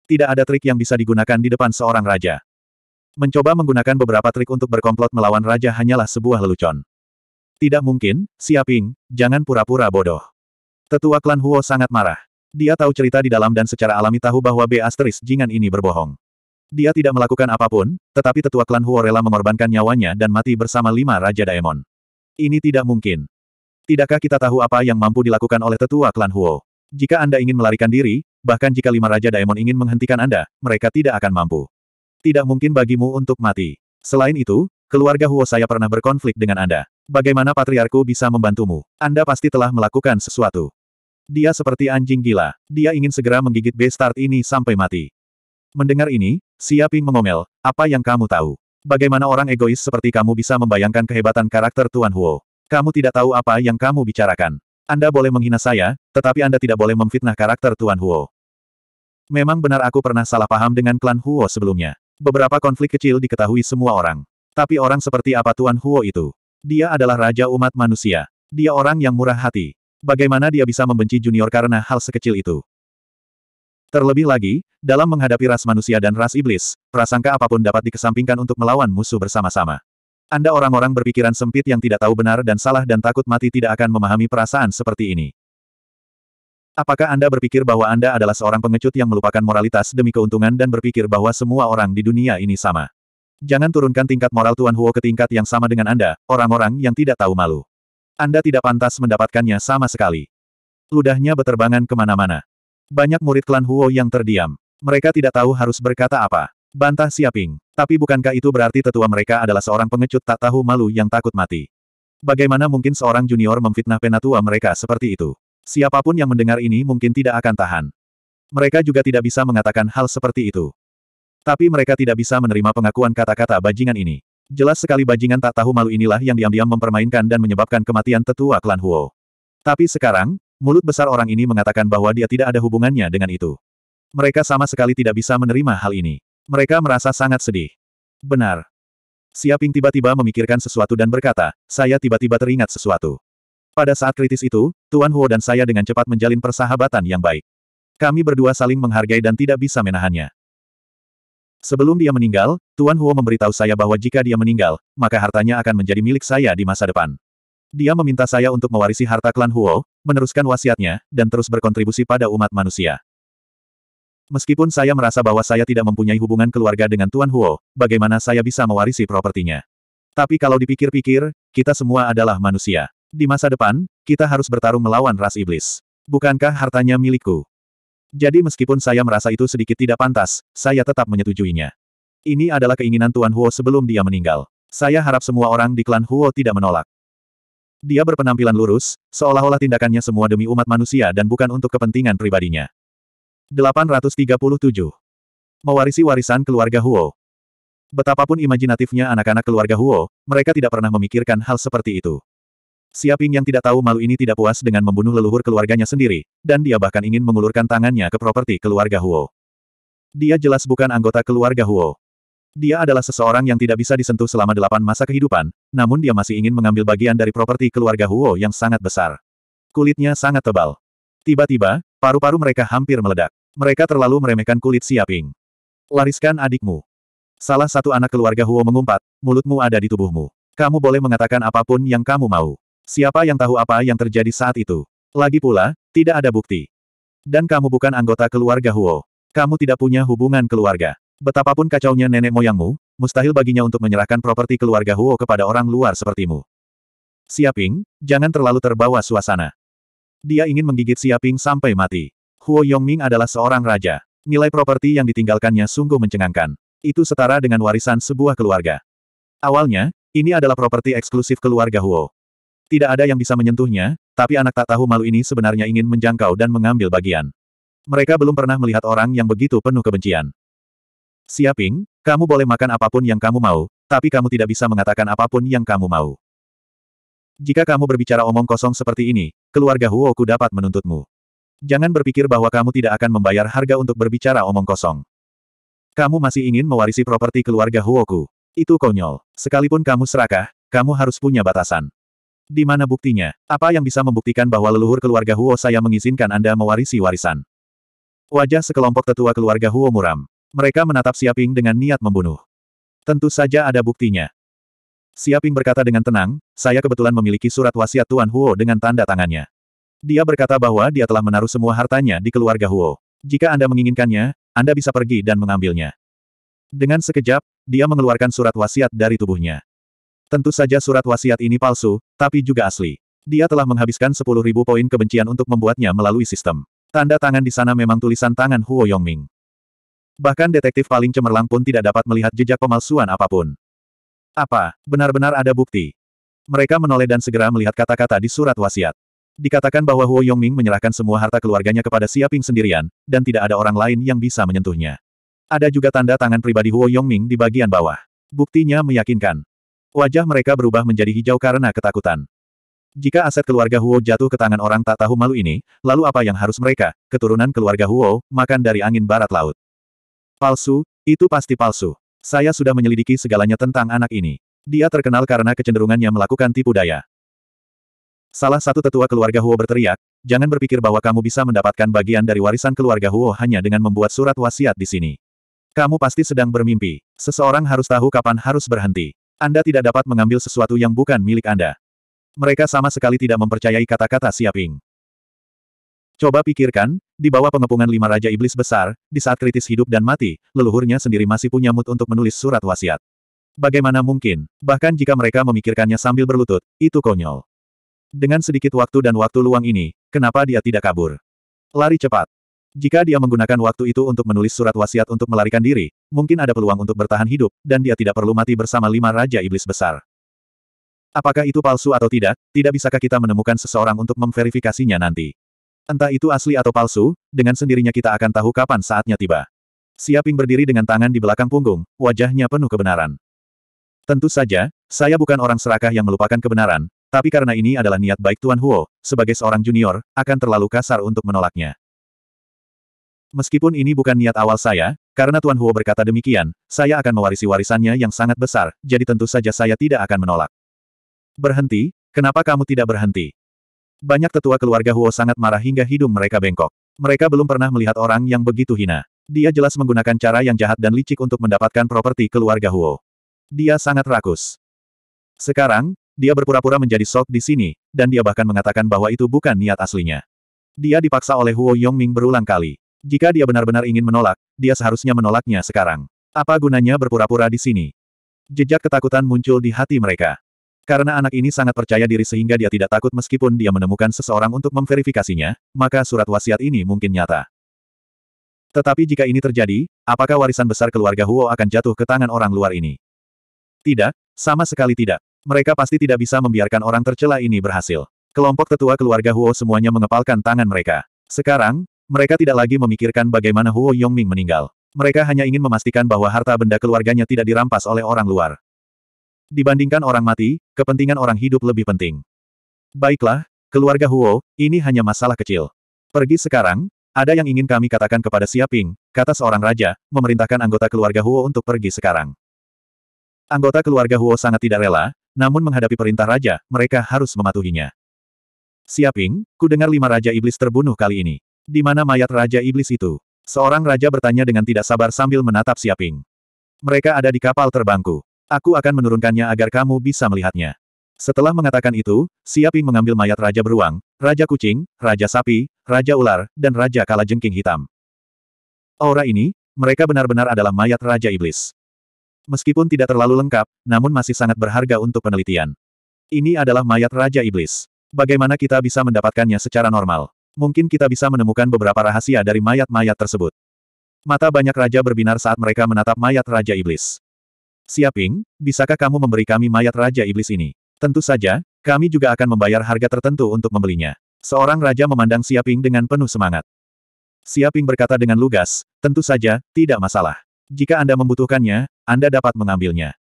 Tidak ada trik yang bisa digunakan di depan seorang raja. Mencoba menggunakan beberapa trik untuk berkomplot melawan raja hanyalah sebuah lelucon. Tidak mungkin, Siaping, jangan pura-pura bodoh. Tetua klan Huo sangat marah. Dia tahu cerita di dalam dan secara alami tahu bahwa B asteris jingan ini berbohong. Dia tidak melakukan apapun, tetapi tetua klan Huo mengorbankan nyawanya dan mati bersama lima Raja Daemon. Ini tidak mungkin. Tidakkah kita tahu apa yang mampu dilakukan oleh tetua klan Huo? Jika Anda ingin melarikan diri, bahkan jika lima Raja Daemon ingin menghentikan Anda, mereka tidak akan mampu. Tidak mungkin bagimu untuk mati. Selain itu, keluarga Huo saya pernah berkonflik dengan Anda. Bagaimana patriarku bisa membantumu? Anda pasti telah melakukan sesuatu. Dia seperti anjing gila. Dia ingin segera menggigit Bestart ini sampai mati. Mendengar ini, Siaping mengomel, apa yang kamu tahu? Bagaimana orang egois seperti kamu bisa membayangkan kehebatan karakter Tuan Huo? Kamu tidak tahu apa yang kamu bicarakan. Anda boleh menghina saya, tetapi Anda tidak boleh memfitnah karakter Tuan Huo. Memang benar aku pernah salah paham dengan klan Huo sebelumnya. Beberapa konflik kecil diketahui semua orang. Tapi orang seperti apa Tuan Huo itu? Dia adalah raja umat manusia. Dia orang yang murah hati. Bagaimana dia bisa membenci junior karena hal sekecil itu? Terlebih lagi, dalam menghadapi ras manusia dan ras iblis, prasangka apapun dapat dikesampingkan untuk melawan musuh bersama-sama. Anda orang-orang berpikiran sempit yang tidak tahu benar dan salah dan takut mati tidak akan memahami perasaan seperti ini. Apakah Anda berpikir bahwa Anda adalah seorang pengecut yang melupakan moralitas demi keuntungan dan berpikir bahwa semua orang di dunia ini sama? Jangan turunkan tingkat moral Tuan Huo ke tingkat yang sama dengan Anda, orang-orang yang tidak tahu malu. Anda tidak pantas mendapatkannya sama sekali. Ludahnya beterbangan kemana-mana. Banyak murid klan Huo yang terdiam. Mereka tidak tahu harus berkata apa. Bantah Siaping. Tapi bukankah itu berarti tetua mereka adalah seorang pengecut tak tahu malu yang takut mati? Bagaimana mungkin seorang junior memfitnah penatua mereka seperti itu? Siapapun yang mendengar ini mungkin tidak akan tahan. Mereka juga tidak bisa mengatakan hal seperti itu. Tapi mereka tidak bisa menerima pengakuan kata-kata bajingan ini. Jelas sekali bajingan tak tahu malu inilah yang diam-diam mempermainkan dan menyebabkan kematian tetua klan Huo. Tapi sekarang, mulut besar orang ini mengatakan bahwa dia tidak ada hubungannya dengan itu. Mereka sama sekali tidak bisa menerima hal ini. Mereka merasa sangat sedih. Benar. Siaping tiba-tiba memikirkan sesuatu dan berkata, saya tiba-tiba teringat sesuatu. Pada saat kritis itu, Tuan Huo dan saya dengan cepat menjalin persahabatan yang baik. Kami berdua saling menghargai dan tidak bisa menahannya. Sebelum dia meninggal, Tuan Huo memberitahu saya bahwa jika dia meninggal, maka hartanya akan menjadi milik saya di masa depan. Dia meminta saya untuk mewarisi harta klan Huo, meneruskan wasiatnya, dan terus berkontribusi pada umat manusia. Meskipun saya merasa bahwa saya tidak mempunyai hubungan keluarga dengan Tuan Huo, bagaimana saya bisa mewarisi propertinya? Tapi kalau dipikir-pikir, kita semua adalah manusia. Di masa depan, kita harus bertarung melawan ras iblis. Bukankah hartanya milikku? Jadi meskipun saya merasa itu sedikit tidak pantas, saya tetap menyetujuinya. Ini adalah keinginan Tuan Huo sebelum dia meninggal. Saya harap semua orang di klan Huo tidak menolak. Dia berpenampilan lurus, seolah-olah tindakannya semua demi umat manusia dan bukan untuk kepentingan pribadinya. 837. Mewarisi warisan keluarga Huo. Betapapun imajinatifnya anak-anak keluarga Huo, mereka tidak pernah memikirkan hal seperti itu. Siaping yang tidak tahu malu ini tidak puas dengan membunuh leluhur keluarganya sendiri, dan dia bahkan ingin mengulurkan tangannya ke properti keluarga Huo. Dia jelas bukan anggota keluarga Huo. Dia adalah seseorang yang tidak bisa disentuh selama delapan masa kehidupan, namun dia masih ingin mengambil bagian dari properti keluarga Huo yang sangat besar. Kulitnya sangat tebal. Tiba-tiba, paru-paru mereka hampir meledak. Mereka terlalu meremehkan kulit Siaping. Lariskan adikmu. Salah satu anak keluarga Huo mengumpat, mulutmu ada di tubuhmu. Kamu boleh mengatakan apapun yang kamu mau. Siapa yang tahu apa yang terjadi saat itu? Lagi pula, tidak ada bukti. Dan kamu bukan anggota keluarga Huo. Kamu tidak punya hubungan keluarga. Betapapun kacaunya nenek moyangmu, mustahil baginya untuk menyerahkan properti keluarga Huo kepada orang luar sepertimu. Siaping, jangan terlalu terbawa suasana. Dia ingin menggigit Siaping sampai mati. Huo Yongming adalah seorang raja. Nilai properti yang ditinggalkannya sungguh mencengangkan. Itu setara dengan warisan sebuah keluarga. Awalnya, ini adalah properti eksklusif keluarga Huo. Tidak ada yang bisa menyentuhnya, tapi anak tak tahu malu ini sebenarnya ingin menjangkau dan mengambil bagian. Mereka belum pernah melihat orang yang begitu penuh kebencian. Siaping, kamu boleh makan apapun yang kamu mau, tapi kamu tidak bisa mengatakan apapun yang kamu mau. Jika kamu berbicara omong kosong seperti ini, keluarga Huoku dapat menuntutmu. Jangan berpikir bahwa kamu tidak akan membayar harga untuk berbicara omong kosong. Kamu masih ingin mewarisi properti keluarga Huoku. Itu konyol. Sekalipun kamu serakah, kamu harus punya batasan. Di mana buktinya? Apa yang bisa membuktikan bahwa leluhur keluarga Huo saya mengizinkan Anda mewarisi warisan? Wajah sekelompok tetua keluarga Huo muram. Mereka menatap Siaping dengan niat membunuh. Tentu saja ada buktinya. Siaping berkata dengan tenang, saya kebetulan memiliki surat wasiat Tuan Huo dengan tanda tangannya. Dia berkata bahwa dia telah menaruh semua hartanya di keluarga Huo. Jika Anda menginginkannya, Anda bisa pergi dan mengambilnya. Dengan sekejap, dia mengeluarkan surat wasiat dari tubuhnya. Tentu saja surat wasiat ini palsu, tapi juga asli. Dia telah menghabiskan 10.000 poin kebencian untuk membuatnya melalui sistem. Tanda tangan di sana memang tulisan tangan Huo Yongming. Bahkan detektif paling cemerlang pun tidak dapat melihat jejak pemalsuan apapun. Apa, benar-benar ada bukti? Mereka menoleh dan segera melihat kata-kata di surat wasiat. Dikatakan bahwa Huo Yongming menyerahkan semua harta keluarganya kepada Siaping sendirian, dan tidak ada orang lain yang bisa menyentuhnya. Ada juga tanda tangan pribadi Huo Yongming di bagian bawah. Buktinya meyakinkan. Wajah mereka berubah menjadi hijau karena ketakutan. Jika aset keluarga Huo jatuh ke tangan orang tak tahu malu ini, lalu apa yang harus mereka, keturunan keluarga Huo, makan dari angin barat laut? Palsu, itu pasti palsu. Saya sudah menyelidiki segalanya tentang anak ini. Dia terkenal karena kecenderungannya melakukan tipu daya. Salah satu tetua keluarga Huo berteriak, jangan berpikir bahwa kamu bisa mendapatkan bagian dari warisan keluarga Huo hanya dengan membuat surat wasiat di sini. Kamu pasti sedang bermimpi. Seseorang harus tahu kapan harus berhenti. Anda tidak dapat mengambil sesuatu yang bukan milik Anda. Mereka sama sekali tidak mempercayai kata-kata Siaping. Coba pikirkan, di bawah pengepungan lima Raja Iblis Besar, di saat kritis hidup dan mati, leluhurnya sendiri masih punya mood untuk menulis surat wasiat. Bagaimana mungkin, bahkan jika mereka memikirkannya sambil berlutut, itu konyol. Dengan sedikit waktu dan waktu luang ini, kenapa dia tidak kabur? Lari cepat. Jika dia menggunakan waktu itu untuk menulis surat wasiat untuk melarikan diri, mungkin ada peluang untuk bertahan hidup, dan dia tidak perlu mati bersama lima raja iblis besar. Apakah itu palsu atau tidak, tidak bisakah kita menemukan seseorang untuk memverifikasinya nanti? Entah itu asli atau palsu, dengan sendirinya kita akan tahu kapan saatnya tiba. Siaping berdiri dengan tangan di belakang punggung, wajahnya penuh kebenaran. Tentu saja, saya bukan orang serakah yang melupakan kebenaran, tapi karena ini adalah niat baik Tuan Huo, sebagai seorang junior, akan terlalu kasar untuk menolaknya. Meskipun ini bukan niat awal saya, karena Tuan Huo berkata demikian, saya akan mewarisi warisannya yang sangat besar, jadi tentu saja saya tidak akan menolak. Berhenti? Kenapa kamu tidak berhenti? Banyak tetua keluarga Huo sangat marah hingga hidung mereka bengkok. Mereka belum pernah melihat orang yang begitu hina. Dia jelas menggunakan cara yang jahat dan licik untuk mendapatkan properti keluarga Huo. Dia sangat rakus. Sekarang, dia berpura-pura menjadi sok di sini, dan dia bahkan mengatakan bahwa itu bukan niat aslinya. Dia dipaksa oleh Huo Yongming berulang kali. Jika dia benar-benar ingin menolak, dia seharusnya menolaknya sekarang. Apa gunanya berpura-pura di sini? Jejak ketakutan muncul di hati mereka. Karena anak ini sangat percaya diri sehingga dia tidak takut meskipun dia menemukan seseorang untuk memverifikasinya, maka surat wasiat ini mungkin nyata. Tetapi jika ini terjadi, apakah warisan besar keluarga Huo akan jatuh ke tangan orang luar ini? Tidak, sama sekali tidak. Mereka pasti tidak bisa membiarkan orang tercela ini berhasil. Kelompok tetua keluarga Huo semuanya mengepalkan tangan mereka. Sekarang, mereka tidak lagi memikirkan bagaimana Huo Yongming meninggal. Mereka hanya ingin memastikan bahwa harta benda keluarganya tidak dirampas oleh orang luar. Dibandingkan orang mati, kepentingan orang hidup lebih penting. Baiklah, keluarga Huo, ini hanya masalah kecil. Pergi sekarang, ada yang ingin kami katakan kepada Siaping, kata seorang raja, memerintahkan anggota keluarga Huo untuk pergi sekarang. Anggota keluarga Huo sangat tidak rela, namun menghadapi perintah raja, mereka harus mematuhinya. Siaping, ku dengar lima raja iblis terbunuh kali ini. Di mana mayat Raja Iblis itu? Seorang raja bertanya dengan tidak sabar sambil menatap Siaping. Mereka ada di kapal terbangku. Aku akan menurunkannya agar kamu bisa melihatnya. Setelah mengatakan itu, Siaping mengambil mayat Raja Beruang, Raja Kucing, Raja Sapi, Raja Ular, dan Raja Kalajengking Hitam. Aura ini, mereka benar-benar adalah mayat Raja Iblis. Meskipun tidak terlalu lengkap, namun masih sangat berharga untuk penelitian. Ini adalah mayat Raja Iblis. Bagaimana kita bisa mendapatkannya secara normal? Mungkin kita bisa menemukan beberapa rahasia dari mayat-mayat tersebut. Mata banyak raja berbinar saat mereka menatap mayat Raja Iblis. Siaping, bisakah kamu memberi kami mayat Raja Iblis ini? Tentu saja, kami juga akan membayar harga tertentu untuk membelinya. Seorang raja memandang Siaping dengan penuh semangat. Siaping berkata dengan lugas, tentu saja, tidak masalah. Jika Anda membutuhkannya, Anda dapat mengambilnya.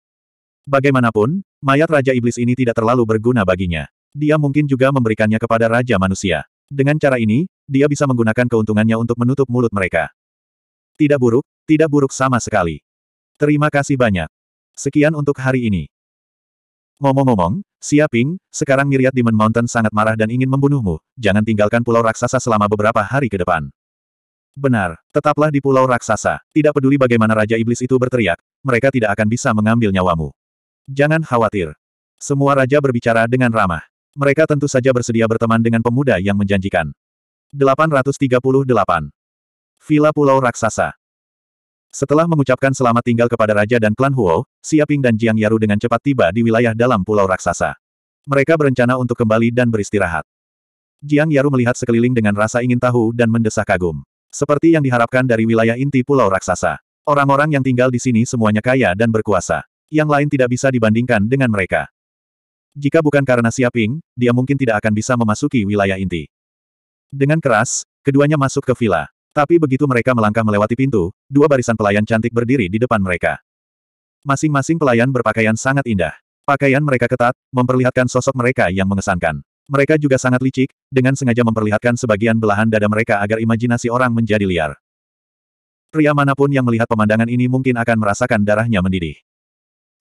Bagaimanapun, mayat Raja Iblis ini tidak terlalu berguna baginya. Dia mungkin juga memberikannya kepada Raja Manusia. Dengan cara ini, dia bisa menggunakan keuntungannya untuk menutup mulut mereka. Tidak buruk, tidak buruk sama sekali. Terima kasih banyak. Sekian untuk hari ini. Ngomong-ngomong, Siaping, sekarang Miriat Demon Mountain sangat marah dan ingin membunuhmu, jangan tinggalkan pulau raksasa selama beberapa hari ke depan. Benar, tetaplah di pulau raksasa, tidak peduli bagaimana Raja Iblis itu berteriak, mereka tidak akan bisa mengambil nyawamu. Jangan khawatir. Semua raja berbicara dengan ramah. Mereka tentu saja bersedia berteman dengan pemuda yang menjanjikan. 838. Villa Pulau Raksasa Setelah mengucapkan selamat tinggal kepada Raja dan klan Huo, Siaping dan Jiang Yaru dengan cepat tiba di wilayah dalam Pulau Raksasa. Mereka berencana untuk kembali dan beristirahat. Jiang Yaru melihat sekeliling dengan rasa ingin tahu dan mendesak kagum. Seperti yang diharapkan dari wilayah inti Pulau Raksasa. Orang-orang yang tinggal di sini semuanya kaya dan berkuasa. Yang lain tidak bisa dibandingkan dengan mereka. Jika bukan karena Siaping, dia mungkin tidak akan bisa memasuki wilayah inti. Dengan keras, keduanya masuk ke villa. Tapi begitu mereka melangkah melewati pintu, dua barisan pelayan cantik berdiri di depan mereka. Masing-masing pelayan berpakaian sangat indah. Pakaian mereka ketat, memperlihatkan sosok mereka yang mengesankan. Mereka juga sangat licik, dengan sengaja memperlihatkan sebagian belahan dada mereka agar imajinasi orang menjadi liar. Pria manapun yang melihat pemandangan ini mungkin akan merasakan darahnya mendidih.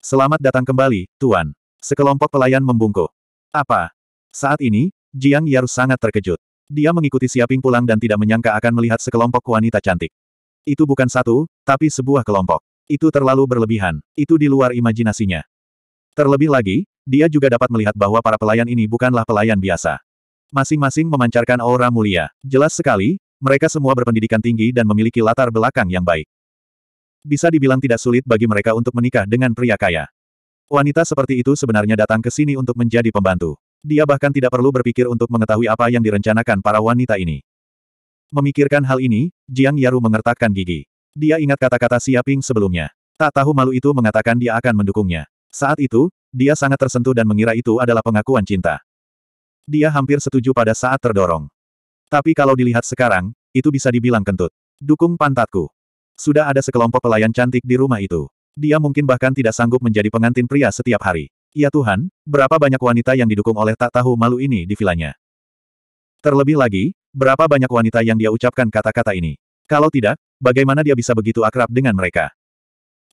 Selamat datang kembali, Tuan. Sekelompok pelayan membungkuk. Apa? Saat ini, Jiang Yaru sangat terkejut. Dia mengikuti Siaping pulang dan tidak menyangka akan melihat sekelompok wanita cantik. Itu bukan satu, tapi sebuah kelompok. Itu terlalu berlebihan. Itu di luar imajinasinya. Terlebih lagi, dia juga dapat melihat bahwa para pelayan ini bukanlah pelayan biasa. Masing-masing memancarkan aura mulia. Jelas sekali, mereka semua berpendidikan tinggi dan memiliki latar belakang yang baik. Bisa dibilang tidak sulit bagi mereka untuk menikah dengan pria kaya. Wanita seperti itu sebenarnya datang ke sini untuk menjadi pembantu. Dia bahkan tidak perlu berpikir untuk mengetahui apa yang direncanakan para wanita ini. Memikirkan hal ini, Jiang Yaru mengertakkan gigi. Dia ingat kata-kata Siaping sebelumnya. Tak tahu malu itu mengatakan dia akan mendukungnya. Saat itu, dia sangat tersentuh dan mengira itu adalah pengakuan cinta. Dia hampir setuju pada saat terdorong. Tapi kalau dilihat sekarang, itu bisa dibilang kentut. Dukung pantatku. Sudah ada sekelompok pelayan cantik di rumah itu. Dia mungkin bahkan tidak sanggup menjadi pengantin pria setiap hari. Ya Tuhan, berapa banyak wanita yang didukung oleh tak tahu malu ini di vilanya. Terlebih lagi, berapa banyak wanita yang dia ucapkan kata-kata ini. Kalau tidak, bagaimana dia bisa begitu akrab dengan mereka?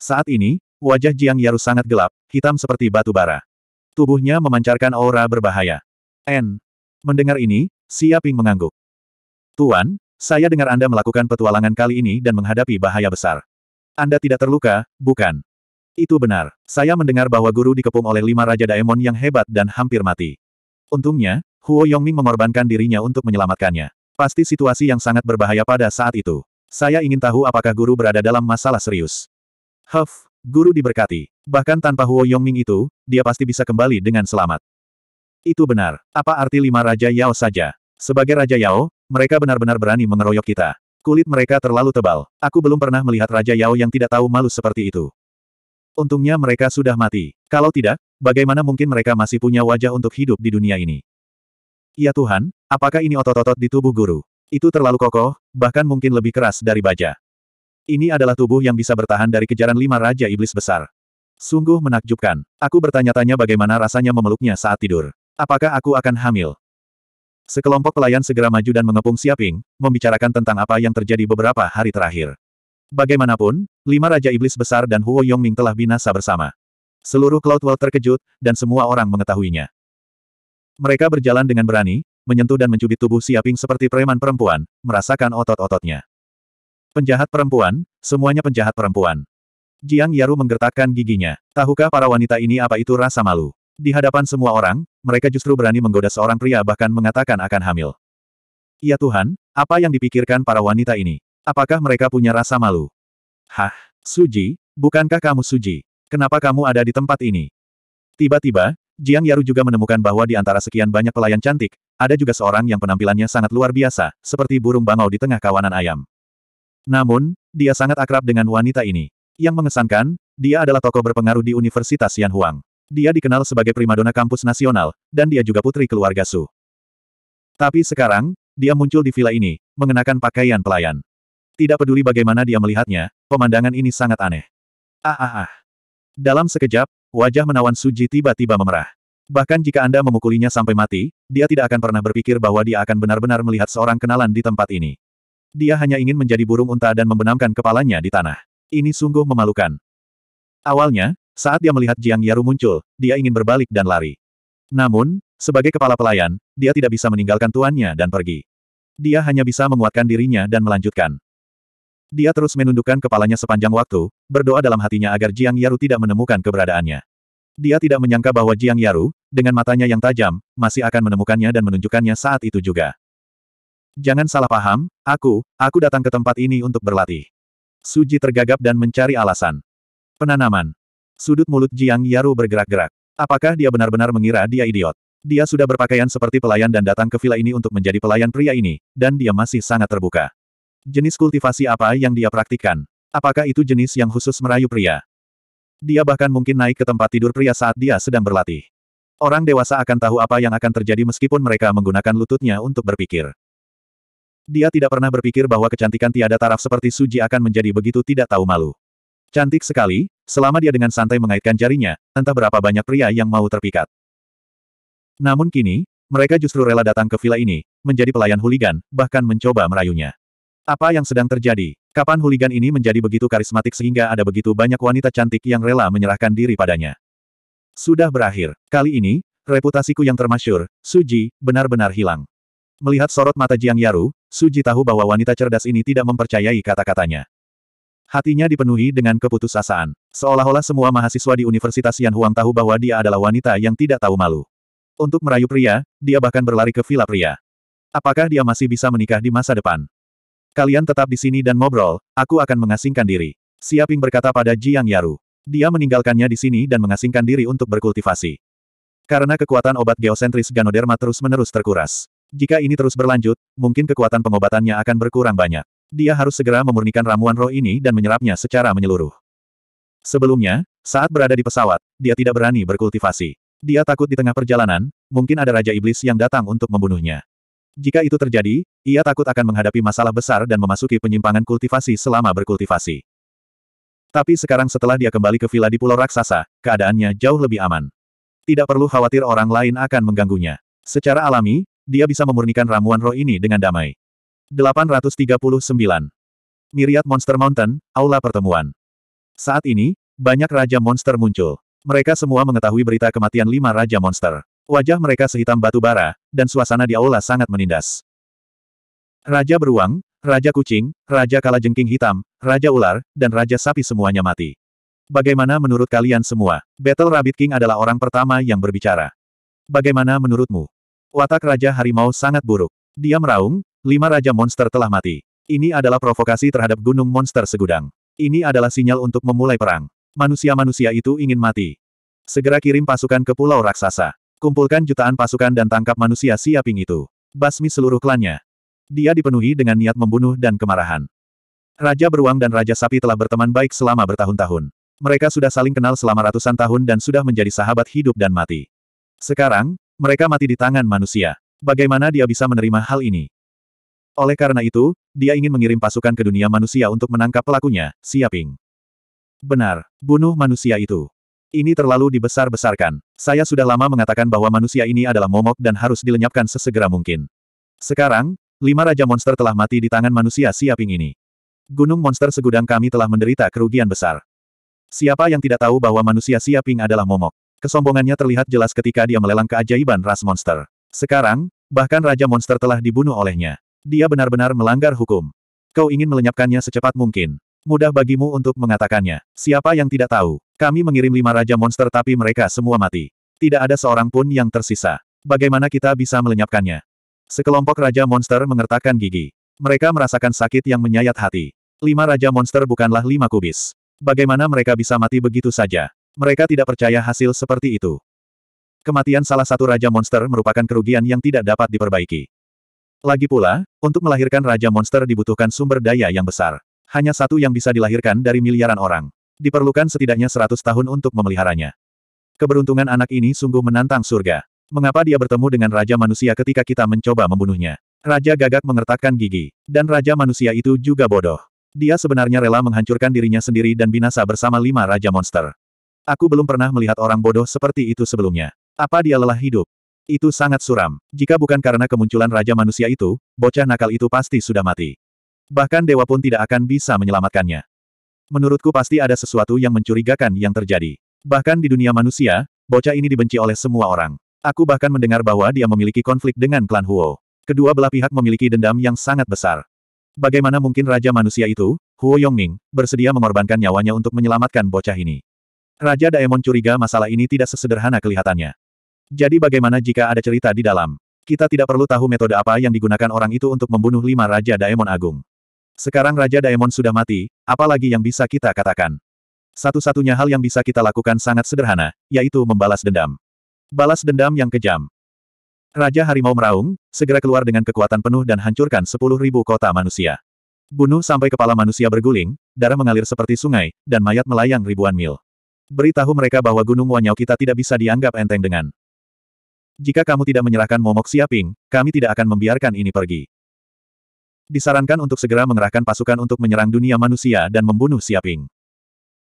Saat ini, wajah Jiang Yaru sangat gelap, hitam seperti batu bara. Tubuhnya memancarkan aura berbahaya. N. Mendengar ini, Xia Ping mengangguk. Tuan, saya dengar Anda melakukan petualangan kali ini dan menghadapi bahaya besar. Anda tidak terluka, bukan? Itu benar. Saya mendengar bahwa guru dikepung oleh lima Raja Daemon yang hebat dan hampir mati. Untungnya, Huo Yongming mengorbankan dirinya untuk menyelamatkannya. Pasti situasi yang sangat berbahaya pada saat itu. Saya ingin tahu apakah guru berada dalam masalah serius. Huff, guru diberkati. Bahkan tanpa Huo Yongming itu, dia pasti bisa kembali dengan selamat. Itu benar. Apa arti lima Raja Yao saja? Sebagai Raja Yao, mereka benar-benar berani mengeroyok kita. Kulit mereka terlalu tebal. Aku belum pernah melihat Raja Yao yang tidak tahu malu seperti itu. Untungnya mereka sudah mati. Kalau tidak, bagaimana mungkin mereka masih punya wajah untuk hidup di dunia ini? Ya Tuhan, apakah ini otot-otot di tubuh guru? Itu terlalu kokoh, bahkan mungkin lebih keras dari baja. Ini adalah tubuh yang bisa bertahan dari kejaran lima Raja Iblis Besar. Sungguh menakjubkan. Aku bertanya-tanya bagaimana rasanya memeluknya saat tidur. Apakah aku akan hamil? Sekelompok pelayan segera maju dan mengepung Siaping, membicarakan tentang apa yang terjadi beberapa hari terakhir. Bagaimanapun, lima Raja Iblis Besar dan Huo Yongming telah binasa bersama. Seluruh Cloudwell terkejut, dan semua orang mengetahuinya. Mereka berjalan dengan berani, menyentuh dan mencubit tubuh Siaping seperti preman perempuan, merasakan otot-ototnya. Penjahat perempuan, semuanya penjahat perempuan. Jiang Yaru menggertakkan giginya. Tahukah para wanita ini apa itu rasa malu? Di hadapan semua orang, mereka justru berani menggoda seorang pria bahkan mengatakan akan hamil. Ya Tuhan, apa yang dipikirkan para wanita ini? Apakah mereka punya rasa malu? Hah, Suji, bukankah kamu Suji? Kenapa kamu ada di tempat ini? Tiba-tiba, Jiang Yaru juga menemukan bahwa di antara sekian banyak pelayan cantik, ada juga seorang yang penampilannya sangat luar biasa, seperti burung bangau di tengah kawanan ayam. Namun, dia sangat akrab dengan wanita ini. Yang mengesankan, dia adalah tokoh berpengaruh di Universitas Yanhuang. Dia dikenal sebagai primadona kampus nasional, dan dia juga putri keluarga Su. Tapi sekarang, dia muncul di villa ini, mengenakan pakaian pelayan. Tidak peduli bagaimana dia melihatnya, pemandangan ini sangat aneh. Ah ah ah. Dalam sekejap, wajah menawan Suji tiba-tiba memerah. Bahkan jika Anda memukulinya sampai mati, dia tidak akan pernah berpikir bahwa dia akan benar-benar melihat seorang kenalan di tempat ini. Dia hanya ingin menjadi burung unta dan membenamkan kepalanya di tanah. Ini sungguh memalukan. Awalnya, saat dia melihat Jiang Yaru muncul, dia ingin berbalik dan lari. Namun, sebagai kepala pelayan, dia tidak bisa meninggalkan tuannya dan pergi. Dia hanya bisa menguatkan dirinya dan melanjutkan. Dia terus menundukkan kepalanya sepanjang waktu, berdoa dalam hatinya agar Jiang Yaru tidak menemukan keberadaannya. Dia tidak menyangka bahwa Jiang Yaru, dengan matanya yang tajam, masih akan menemukannya dan menunjukkannya saat itu juga. Jangan salah paham, aku, aku datang ke tempat ini untuk berlatih. Suji tergagap dan mencari alasan. Penanaman. Sudut mulut Jiang Yaru bergerak-gerak. Apakah dia benar-benar mengira dia idiot? Dia sudah berpakaian seperti pelayan dan datang ke villa ini untuk menjadi pelayan pria ini, dan dia masih sangat terbuka. Jenis kultivasi apa yang dia praktikkan? Apakah itu jenis yang khusus merayu pria? Dia bahkan mungkin naik ke tempat tidur pria saat dia sedang berlatih. Orang dewasa akan tahu apa yang akan terjadi meskipun mereka menggunakan lututnya untuk berpikir. Dia tidak pernah berpikir bahwa kecantikan tiada taraf seperti Suji akan menjadi begitu tidak tahu malu. Cantik sekali, Selama dia dengan santai mengaitkan jarinya, entah berapa banyak pria yang mau terpikat. Namun kini, mereka justru rela datang ke villa ini, menjadi pelayan huligan, bahkan mencoba merayunya. Apa yang sedang terjadi? Kapan huligan ini menjadi begitu karismatik sehingga ada begitu banyak wanita cantik yang rela menyerahkan diri padanya? Sudah berakhir. Kali ini, reputasiku yang termasyur, Suji, benar-benar hilang. Melihat sorot mata Jiang Yaru, Suji tahu bahwa wanita cerdas ini tidak mempercayai kata-katanya. Hatinya dipenuhi dengan keputusasaan. Seolah-olah semua mahasiswa di Universitas Yan Huang tahu bahwa dia adalah wanita yang tidak tahu malu. Untuk merayu pria, dia bahkan berlari ke villa pria. Apakah dia masih bisa menikah di masa depan? Kalian tetap di sini dan ngobrol, aku akan mengasingkan diri. Siaping berkata pada Jiang Yaru. Dia meninggalkannya di sini dan mengasingkan diri untuk berkultivasi. Karena kekuatan obat geosentris Ganoderma terus-menerus terkuras. Jika ini terus berlanjut, mungkin kekuatan pengobatannya akan berkurang banyak. Dia harus segera memurnikan ramuan roh ini dan menyerapnya secara menyeluruh. Sebelumnya, saat berada di pesawat, dia tidak berani berkultivasi. Dia takut di tengah perjalanan, mungkin ada Raja Iblis yang datang untuk membunuhnya. Jika itu terjadi, ia takut akan menghadapi masalah besar dan memasuki penyimpangan kultivasi selama berkultivasi. Tapi sekarang setelah dia kembali ke villa di Pulau Raksasa, keadaannya jauh lebih aman. Tidak perlu khawatir orang lain akan mengganggunya. Secara alami, dia bisa memurnikan ramuan roh ini dengan damai. 839. Miriat Monster Mountain, Aula Pertemuan. Saat ini, banyak Raja Monster muncul. Mereka semua mengetahui berita kematian lima Raja Monster. Wajah mereka sehitam batu bara, dan suasana di aula sangat menindas. Raja Beruang, Raja Kucing, Raja Kalajengking Hitam, Raja Ular, dan Raja Sapi semuanya mati. Bagaimana menurut kalian semua? Battle Rabbit King adalah orang pertama yang berbicara. Bagaimana menurutmu? Watak Raja Harimau sangat buruk. Dia meraung, Lima Raja Monster telah mati. Ini adalah provokasi terhadap Gunung Monster Segudang. Ini adalah sinyal untuk memulai perang. Manusia-manusia itu ingin mati. Segera kirim pasukan ke Pulau Raksasa. Kumpulkan jutaan pasukan dan tangkap manusia siaping itu. Basmi seluruh klannya. Dia dipenuhi dengan niat membunuh dan kemarahan. Raja Beruang dan Raja Sapi telah berteman baik selama bertahun-tahun. Mereka sudah saling kenal selama ratusan tahun dan sudah menjadi sahabat hidup dan mati. Sekarang, mereka mati di tangan manusia. Bagaimana dia bisa menerima hal ini? Oleh karena itu, dia ingin mengirim pasukan ke dunia manusia untuk menangkap pelakunya, Siaping. Benar, bunuh manusia itu. Ini terlalu dibesar-besarkan. Saya sudah lama mengatakan bahwa manusia ini adalah momok dan harus dilenyapkan sesegera mungkin. Sekarang, lima raja monster telah mati di tangan manusia Siaping ini. Gunung monster segudang kami telah menderita kerugian besar. Siapa yang tidak tahu bahwa manusia Siaping adalah momok? Kesombongannya terlihat jelas ketika dia melelang keajaiban ras monster. Sekarang, bahkan Raja Monster telah dibunuh olehnya. Dia benar-benar melanggar hukum. Kau ingin melenyapkannya secepat mungkin. Mudah bagimu untuk mengatakannya. Siapa yang tidak tahu? Kami mengirim lima raja monster tapi mereka semua mati. Tidak ada seorang pun yang tersisa. Bagaimana kita bisa melenyapkannya? Sekelompok raja monster mengertakkan gigi. Mereka merasakan sakit yang menyayat hati. Lima raja monster bukanlah lima kubis. Bagaimana mereka bisa mati begitu saja? Mereka tidak percaya hasil seperti itu. Kematian salah satu raja monster merupakan kerugian yang tidak dapat diperbaiki. Lagi pula, untuk melahirkan Raja Monster dibutuhkan sumber daya yang besar. Hanya satu yang bisa dilahirkan dari miliaran orang. Diperlukan setidaknya seratus tahun untuk memeliharanya. Keberuntungan anak ini sungguh menantang surga. Mengapa dia bertemu dengan Raja Manusia ketika kita mencoba membunuhnya? Raja gagak mengertakkan gigi. Dan Raja Manusia itu juga bodoh. Dia sebenarnya rela menghancurkan dirinya sendiri dan binasa bersama lima Raja Monster. Aku belum pernah melihat orang bodoh seperti itu sebelumnya. Apa dia lelah hidup? Itu sangat suram. Jika bukan karena kemunculan Raja Manusia itu, bocah nakal itu pasti sudah mati. Bahkan dewa pun tidak akan bisa menyelamatkannya. Menurutku pasti ada sesuatu yang mencurigakan yang terjadi. Bahkan di dunia manusia, bocah ini dibenci oleh semua orang. Aku bahkan mendengar bahwa dia memiliki konflik dengan klan Huo. Kedua belah pihak memiliki dendam yang sangat besar. Bagaimana mungkin Raja Manusia itu, Huo Yongming, bersedia mengorbankan nyawanya untuk menyelamatkan bocah ini? Raja Daemon curiga masalah ini tidak sesederhana kelihatannya. Jadi bagaimana jika ada cerita di dalam? Kita tidak perlu tahu metode apa yang digunakan orang itu untuk membunuh lima Raja Daemon Agung. Sekarang Raja Daemon sudah mati, apalagi yang bisa kita katakan? Satu-satunya hal yang bisa kita lakukan sangat sederhana, yaitu membalas dendam. Balas dendam yang kejam. Raja Harimau Meraung, segera keluar dengan kekuatan penuh dan hancurkan sepuluh ribu kota manusia. Bunuh sampai kepala manusia berguling, darah mengalir seperti sungai, dan mayat melayang ribuan mil. Beritahu mereka bahwa Gunung Wanyau kita tidak bisa dianggap enteng dengan jika kamu tidak menyerahkan momok siaping, kami tidak akan membiarkan ini pergi. Disarankan untuk segera mengerahkan pasukan untuk menyerang dunia manusia dan membunuh siaping.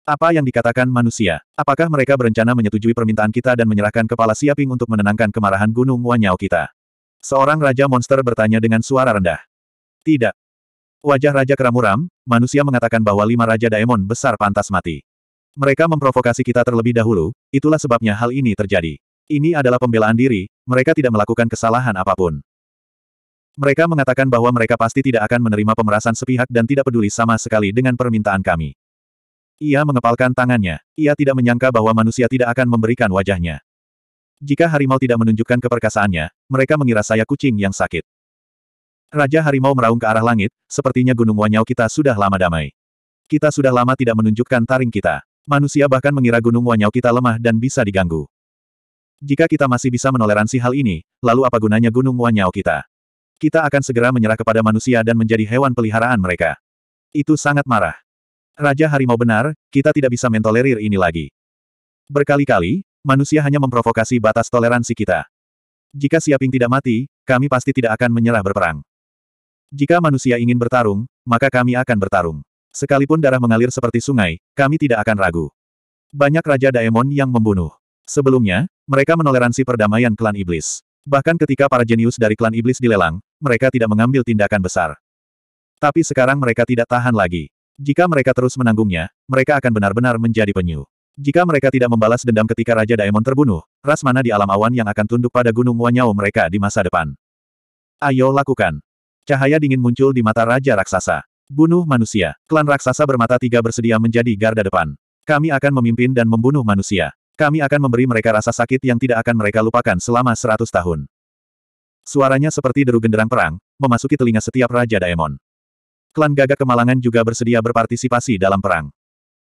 Apa yang dikatakan manusia? Apakah mereka berencana menyetujui permintaan kita dan menyerahkan kepala Siaping untuk menenangkan kemarahan Gunung Wanyao kita? Seorang raja monster bertanya dengan suara rendah. Tidak. Wajah Raja Keramuram, manusia mengatakan bahwa lima Raja Daemon besar pantas mati. Mereka memprovokasi kita terlebih dahulu, itulah sebabnya hal ini terjadi. Ini adalah pembelaan diri, mereka tidak melakukan kesalahan apapun. Mereka mengatakan bahwa mereka pasti tidak akan menerima pemerasan sepihak dan tidak peduli sama sekali dengan permintaan kami. Ia mengepalkan tangannya. Ia tidak menyangka bahwa manusia tidak akan memberikan wajahnya. Jika harimau tidak menunjukkan keperkasaannya, mereka mengira saya kucing yang sakit. Raja harimau meraung ke arah langit, sepertinya gunung wanyau kita sudah lama damai. Kita sudah lama tidak menunjukkan taring kita. Manusia bahkan mengira gunung wanyau kita lemah dan bisa diganggu. Jika kita masih bisa menoleransi hal ini, lalu apa gunanya gunung Wanyao kita? Kita akan segera menyerah kepada manusia dan menjadi hewan peliharaan mereka. Itu sangat marah. Raja Harimau benar, kita tidak bisa mentolerir ini lagi. Berkali-kali, manusia hanya memprovokasi batas toleransi kita. Jika Siaping tidak mati, kami pasti tidak akan menyerah berperang. Jika manusia ingin bertarung, maka kami akan bertarung. Sekalipun darah mengalir seperti sungai, kami tidak akan ragu. Banyak Raja Daemon yang membunuh. Sebelumnya, mereka menoleransi perdamaian klan iblis. Bahkan ketika para jenius dari klan iblis dilelang, mereka tidak mengambil tindakan besar. Tapi sekarang mereka tidak tahan lagi. Jika mereka terus menanggungnya, mereka akan benar-benar menjadi penyu. Jika mereka tidak membalas dendam ketika Raja Daemon terbunuh, ras mana di alam awan yang akan tunduk pada gunung Wanyao mereka di masa depan. Ayo lakukan. Cahaya dingin muncul di mata Raja Raksasa. Bunuh manusia. Klan raksasa bermata tiga bersedia menjadi garda depan. Kami akan memimpin dan membunuh manusia. Kami akan memberi mereka rasa sakit yang tidak akan mereka lupakan selama seratus tahun. Suaranya seperti deru genderang perang, memasuki telinga setiap Raja Daemon. Klan gagak kemalangan juga bersedia berpartisipasi dalam perang.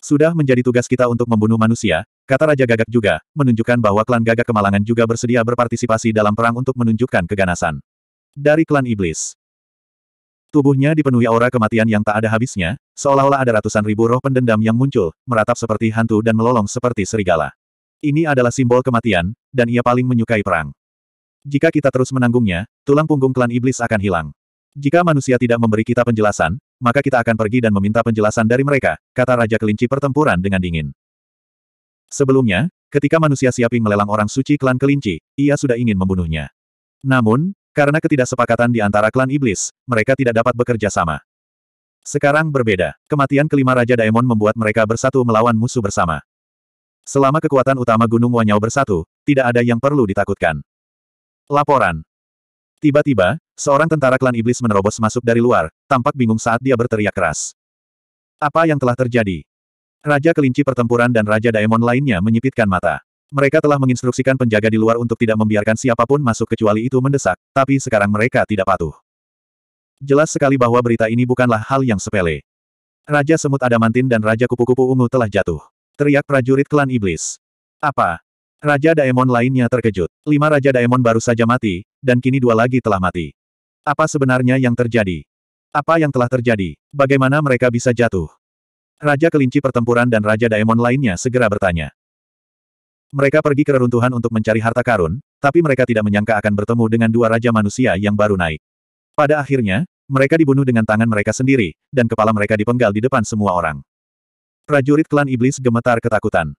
Sudah menjadi tugas kita untuk membunuh manusia, kata Raja Gagak juga, menunjukkan bahwa klan gagak kemalangan juga bersedia berpartisipasi dalam perang untuk menunjukkan keganasan. Dari klan iblis. Tubuhnya dipenuhi aura kematian yang tak ada habisnya, seolah-olah ada ratusan ribu roh pendendam yang muncul, meratap seperti hantu dan melolong seperti serigala. Ini adalah simbol kematian, dan ia paling menyukai perang. Jika kita terus menanggungnya, tulang punggung klan iblis akan hilang. Jika manusia tidak memberi kita penjelasan, maka kita akan pergi dan meminta penjelasan dari mereka, kata Raja Kelinci pertempuran dengan dingin. Sebelumnya, ketika manusia Siaping melelang orang suci klan Kelinci, ia sudah ingin membunuhnya. Namun, karena ketidaksepakatan di antara klan iblis, mereka tidak dapat bekerja sama. Sekarang berbeda, kematian kelima Raja Daemon membuat mereka bersatu melawan musuh bersama. Selama kekuatan utama Gunung Wanyao bersatu, tidak ada yang perlu ditakutkan. Laporan. Tiba-tiba, seorang tentara klan iblis menerobos masuk dari luar, tampak bingung saat dia berteriak keras. Apa yang telah terjadi? Raja kelinci pertempuran dan Raja Daemon lainnya menyipitkan mata. Mereka telah menginstruksikan penjaga di luar untuk tidak membiarkan siapapun masuk kecuali itu mendesak, tapi sekarang mereka tidak patuh. Jelas sekali bahwa berita ini bukanlah hal yang sepele. Raja Semut Adamantin dan Raja Kupu-Kupu Ungu telah jatuh. Teriak prajurit klan iblis. Apa? Raja Daemon lainnya terkejut. Lima Raja Daemon baru saja mati, dan kini dua lagi telah mati. Apa sebenarnya yang terjadi? Apa yang telah terjadi? Bagaimana mereka bisa jatuh? Raja Kelinci Pertempuran dan Raja Daemon lainnya segera bertanya. Mereka pergi ke reruntuhan untuk mencari harta karun, tapi mereka tidak menyangka akan bertemu dengan dua raja manusia yang baru naik. Pada akhirnya, mereka dibunuh dengan tangan mereka sendiri, dan kepala mereka dipenggal di depan semua orang. Prajurit klan iblis gemetar ketakutan.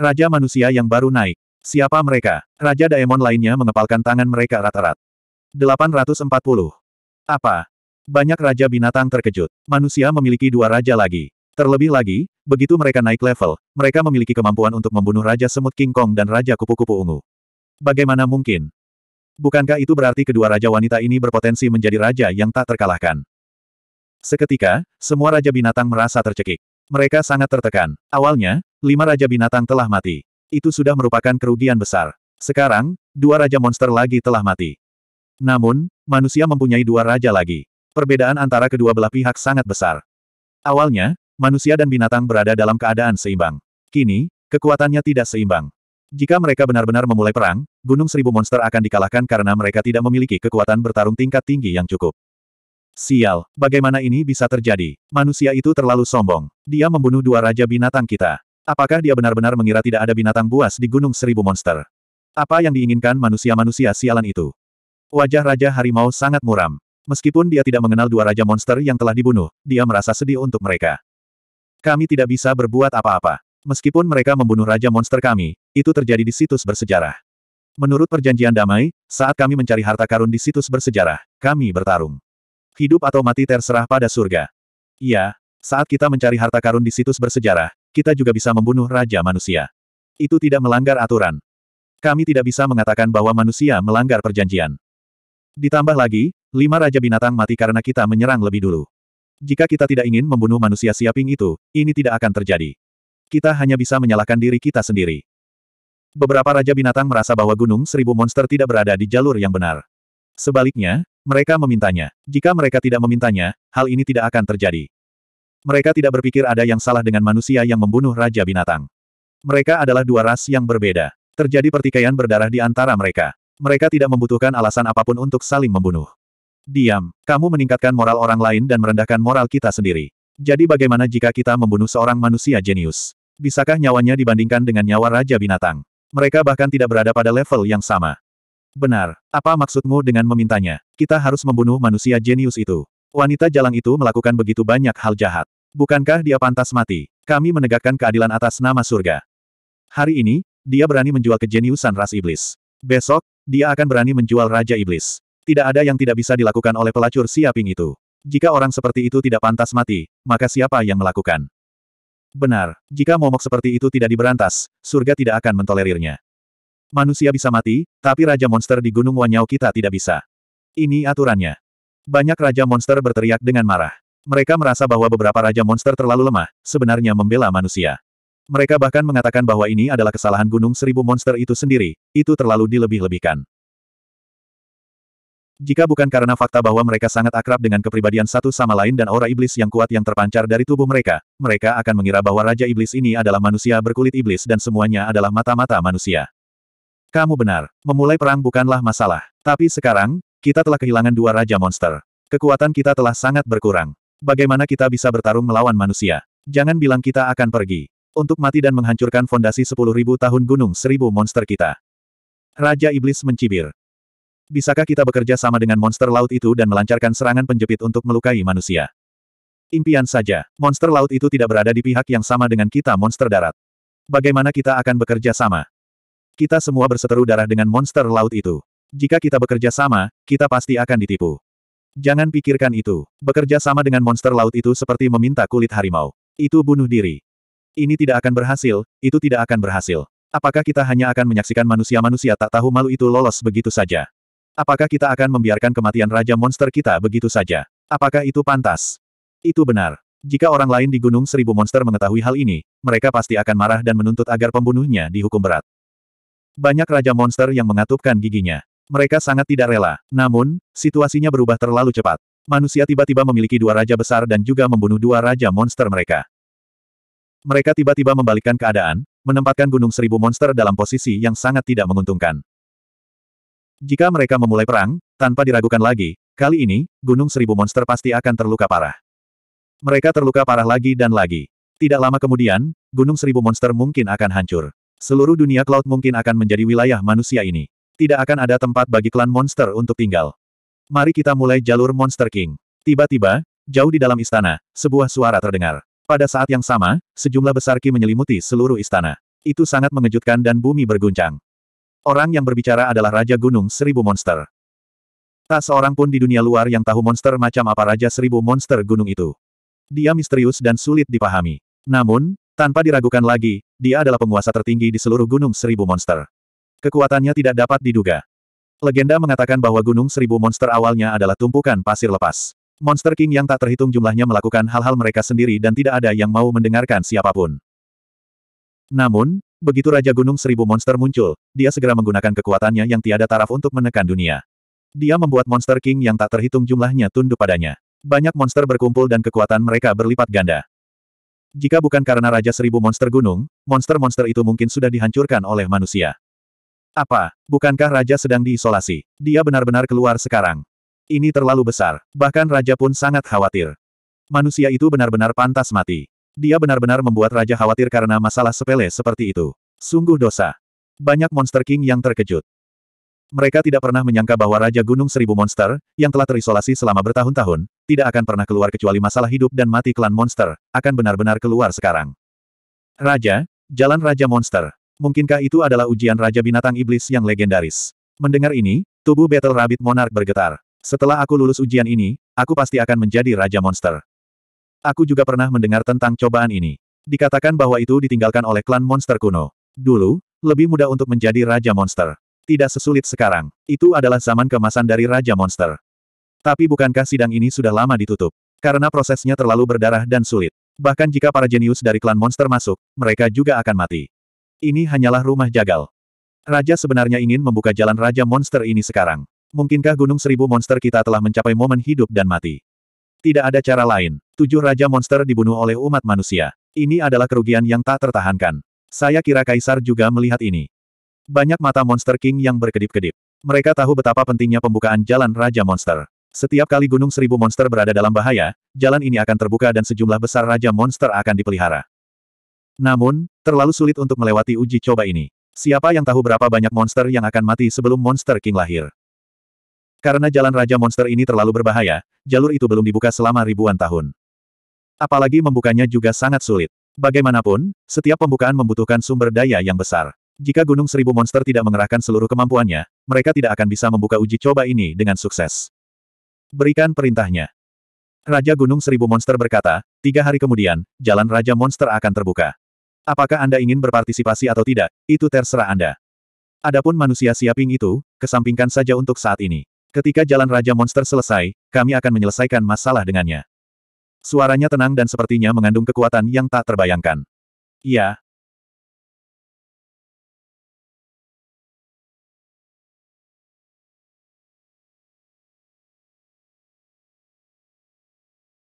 Raja manusia yang baru naik. Siapa mereka? Raja Daemon lainnya mengepalkan tangan mereka rata erat 840. Apa? Banyak raja binatang terkejut. Manusia memiliki dua raja lagi. Terlebih lagi, begitu mereka naik level, mereka memiliki kemampuan untuk membunuh Raja Semut King Kong dan Raja Kupu-Kupu Ungu. Bagaimana mungkin? Bukankah itu berarti kedua raja wanita ini berpotensi menjadi raja yang tak terkalahkan? Seketika, semua raja binatang merasa tercekik. Mereka sangat tertekan. Awalnya, lima raja binatang telah mati. Itu sudah merupakan kerugian besar. Sekarang, dua raja monster lagi telah mati. Namun, manusia mempunyai dua raja lagi. Perbedaan antara kedua belah pihak sangat besar. Awalnya, manusia dan binatang berada dalam keadaan seimbang. Kini, kekuatannya tidak seimbang. Jika mereka benar-benar memulai perang, Gunung Seribu Monster akan dikalahkan karena mereka tidak memiliki kekuatan bertarung tingkat tinggi yang cukup. Sial, bagaimana ini bisa terjadi? Manusia itu terlalu sombong. Dia membunuh dua raja binatang kita. Apakah dia benar-benar mengira tidak ada binatang buas di Gunung Seribu Monster? Apa yang diinginkan manusia-manusia sialan itu? Wajah Raja Harimau sangat muram. Meskipun dia tidak mengenal dua raja monster yang telah dibunuh, dia merasa sedih untuk mereka. Kami tidak bisa berbuat apa-apa. Meskipun mereka membunuh raja monster kami, itu terjadi di situs bersejarah. Menurut perjanjian damai, saat kami mencari harta karun di situs bersejarah, kami bertarung. Hidup atau mati terserah pada surga. Iya, saat kita mencari harta karun di situs bersejarah, kita juga bisa membunuh raja manusia. Itu tidak melanggar aturan. Kami tidak bisa mengatakan bahwa manusia melanggar perjanjian. Ditambah lagi, lima raja binatang mati karena kita menyerang lebih dulu. Jika kita tidak ingin membunuh manusia siaping itu, ini tidak akan terjadi. Kita hanya bisa menyalahkan diri kita sendiri. Beberapa raja binatang merasa bahwa gunung seribu monster tidak berada di jalur yang benar. Sebaliknya, mereka memintanya. Jika mereka tidak memintanya, hal ini tidak akan terjadi. Mereka tidak berpikir ada yang salah dengan manusia yang membunuh Raja Binatang. Mereka adalah dua ras yang berbeda. Terjadi pertikaian berdarah di antara mereka. Mereka tidak membutuhkan alasan apapun untuk saling membunuh. Diam, kamu meningkatkan moral orang lain dan merendahkan moral kita sendiri. Jadi bagaimana jika kita membunuh seorang manusia jenius? Bisakah nyawanya dibandingkan dengan nyawa Raja Binatang? Mereka bahkan tidak berada pada level yang sama. Benar. Apa maksudmu dengan memintanya? Kita harus membunuh manusia jenius itu. Wanita jalang itu melakukan begitu banyak hal jahat. Bukankah dia pantas mati? Kami menegakkan keadilan atas nama surga. Hari ini, dia berani menjual kejeniusan ras iblis. Besok, dia akan berani menjual Raja Iblis. Tidak ada yang tidak bisa dilakukan oleh pelacur siaping itu. Jika orang seperti itu tidak pantas mati, maka siapa yang melakukan? Benar, jika momok seperti itu tidak diberantas, surga tidak akan mentolerirnya. Manusia bisa mati, tapi Raja Monster di Gunung Wanyao kita tidak bisa. Ini aturannya. Banyak Raja Monster berteriak dengan marah. Mereka merasa bahwa beberapa Raja Monster terlalu lemah, sebenarnya membela manusia. Mereka bahkan mengatakan bahwa ini adalah kesalahan Gunung Seribu Monster itu sendiri, itu terlalu dilebih-lebihkan. Jika bukan karena fakta bahwa mereka sangat akrab dengan kepribadian satu sama lain dan aura iblis yang kuat yang terpancar dari tubuh mereka, mereka akan mengira bahwa Raja Iblis ini adalah manusia berkulit iblis dan semuanya adalah mata-mata manusia. Kamu benar, memulai perang bukanlah masalah. Tapi sekarang, kita telah kehilangan dua raja monster. Kekuatan kita telah sangat berkurang. Bagaimana kita bisa bertarung melawan manusia? Jangan bilang kita akan pergi. Untuk mati dan menghancurkan fondasi 10.000 tahun gunung seribu monster kita. Raja Iblis mencibir. Bisakah kita bekerja sama dengan monster laut itu dan melancarkan serangan penjepit untuk melukai manusia? Impian saja, monster laut itu tidak berada di pihak yang sama dengan kita monster darat. Bagaimana kita akan bekerja sama? Kita semua berseteru darah dengan monster laut itu. Jika kita bekerja sama, kita pasti akan ditipu. Jangan pikirkan itu. Bekerja sama dengan monster laut itu seperti meminta kulit harimau. Itu bunuh diri. Ini tidak akan berhasil, itu tidak akan berhasil. Apakah kita hanya akan menyaksikan manusia-manusia tak tahu malu itu lolos begitu saja? Apakah kita akan membiarkan kematian Raja Monster kita begitu saja? Apakah itu pantas? Itu benar. Jika orang lain di Gunung Seribu Monster mengetahui hal ini, mereka pasti akan marah dan menuntut agar pembunuhnya dihukum berat. Banyak raja monster yang mengatupkan giginya. Mereka sangat tidak rela. Namun, situasinya berubah terlalu cepat. Manusia tiba-tiba memiliki dua raja besar dan juga membunuh dua raja monster mereka. Mereka tiba-tiba membalikkan keadaan, menempatkan gunung seribu monster dalam posisi yang sangat tidak menguntungkan. Jika mereka memulai perang, tanpa diragukan lagi, kali ini, gunung seribu monster pasti akan terluka parah. Mereka terluka parah lagi dan lagi. Tidak lama kemudian, gunung seribu monster mungkin akan hancur. Seluruh dunia Cloud mungkin akan menjadi wilayah manusia ini. Tidak akan ada tempat bagi klan monster untuk tinggal. Mari kita mulai jalur Monster King. Tiba-tiba, jauh di dalam istana, sebuah suara terdengar. Pada saat yang sama, sejumlah besar ki menyelimuti seluruh istana. Itu sangat mengejutkan dan bumi berguncang. Orang yang berbicara adalah Raja Gunung Seribu Monster. Tak seorang pun di dunia luar yang tahu monster macam apa Raja Seribu Monster Gunung itu. Dia misterius dan sulit dipahami. Namun, tanpa diragukan lagi, dia adalah penguasa tertinggi di seluruh Gunung Seribu Monster. Kekuatannya tidak dapat diduga. Legenda mengatakan bahwa Gunung Seribu Monster awalnya adalah tumpukan pasir lepas. Monster King yang tak terhitung jumlahnya melakukan hal-hal mereka sendiri dan tidak ada yang mau mendengarkan siapapun. Namun, begitu Raja Gunung Seribu Monster muncul, dia segera menggunakan kekuatannya yang tiada taraf untuk menekan dunia. Dia membuat Monster King yang tak terhitung jumlahnya tunduk padanya. Banyak monster berkumpul dan kekuatan mereka berlipat ganda. Jika bukan karena Raja Seribu Monster Gunung, monster-monster itu mungkin sudah dihancurkan oleh manusia. Apa, bukankah Raja sedang diisolasi? Dia benar-benar keluar sekarang. Ini terlalu besar, bahkan Raja pun sangat khawatir. Manusia itu benar-benar pantas mati. Dia benar-benar membuat Raja khawatir karena masalah sepele seperti itu. Sungguh dosa. Banyak Monster King yang terkejut. Mereka tidak pernah menyangka bahwa Raja Gunung Seribu Monster, yang telah terisolasi selama bertahun-tahun, tidak akan pernah keluar kecuali masalah hidup dan mati klan monster, akan benar-benar keluar sekarang. Raja, Jalan Raja Monster. Mungkinkah itu adalah ujian Raja Binatang Iblis yang legendaris? Mendengar ini, tubuh Battle Rabbit Monarch bergetar. Setelah aku lulus ujian ini, aku pasti akan menjadi Raja Monster. Aku juga pernah mendengar tentang cobaan ini. Dikatakan bahwa itu ditinggalkan oleh klan monster kuno. Dulu, lebih mudah untuk menjadi Raja Monster. Tidak sesulit sekarang. Itu adalah zaman kemasan dari Raja Monster. Tapi bukankah sidang ini sudah lama ditutup? Karena prosesnya terlalu berdarah dan sulit. Bahkan jika para jenius dari klan monster masuk, mereka juga akan mati. Ini hanyalah rumah jagal. Raja sebenarnya ingin membuka jalan Raja Monster ini sekarang. Mungkinkah Gunung Seribu Monster kita telah mencapai momen hidup dan mati? Tidak ada cara lain. Tujuh Raja Monster dibunuh oleh umat manusia. Ini adalah kerugian yang tak tertahankan. Saya kira Kaisar juga melihat ini. Banyak mata Monster King yang berkedip-kedip. Mereka tahu betapa pentingnya pembukaan jalan Raja Monster. Setiap kali Gunung Seribu Monster berada dalam bahaya, jalan ini akan terbuka dan sejumlah besar Raja Monster akan dipelihara. Namun, terlalu sulit untuk melewati uji coba ini. Siapa yang tahu berapa banyak monster yang akan mati sebelum Monster King lahir? Karena jalan Raja Monster ini terlalu berbahaya, jalur itu belum dibuka selama ribuan tahun. Apalagi membukanya juga sangat sulit. Bagaimanapun, setiap pembukaan membutuhkan sumber daya yang besar. Jika Gunung Seribu Monster tidak mengerahkan seluruh kemampuannya, mereka tidak akan bisa membuka uji coba ini dengan sukses. Berikan perintahnya. Raja Gunung Seribu Monster berkata, tiga hari kemudian, jalan Raja Monster akan terbuka. Apakah Anda ingin berpartisipasi atau tidak, itu terserah Anda. Adapun manusia siaping itu, kesampingkan saja untuk saat ini. Ketika jalan Raja Monster selesai, kami akan menyelesaikan masalah dengannya. Suaranya tenang dan sepertinya mengandung kekuatan yang tak terbayangkan. Ya,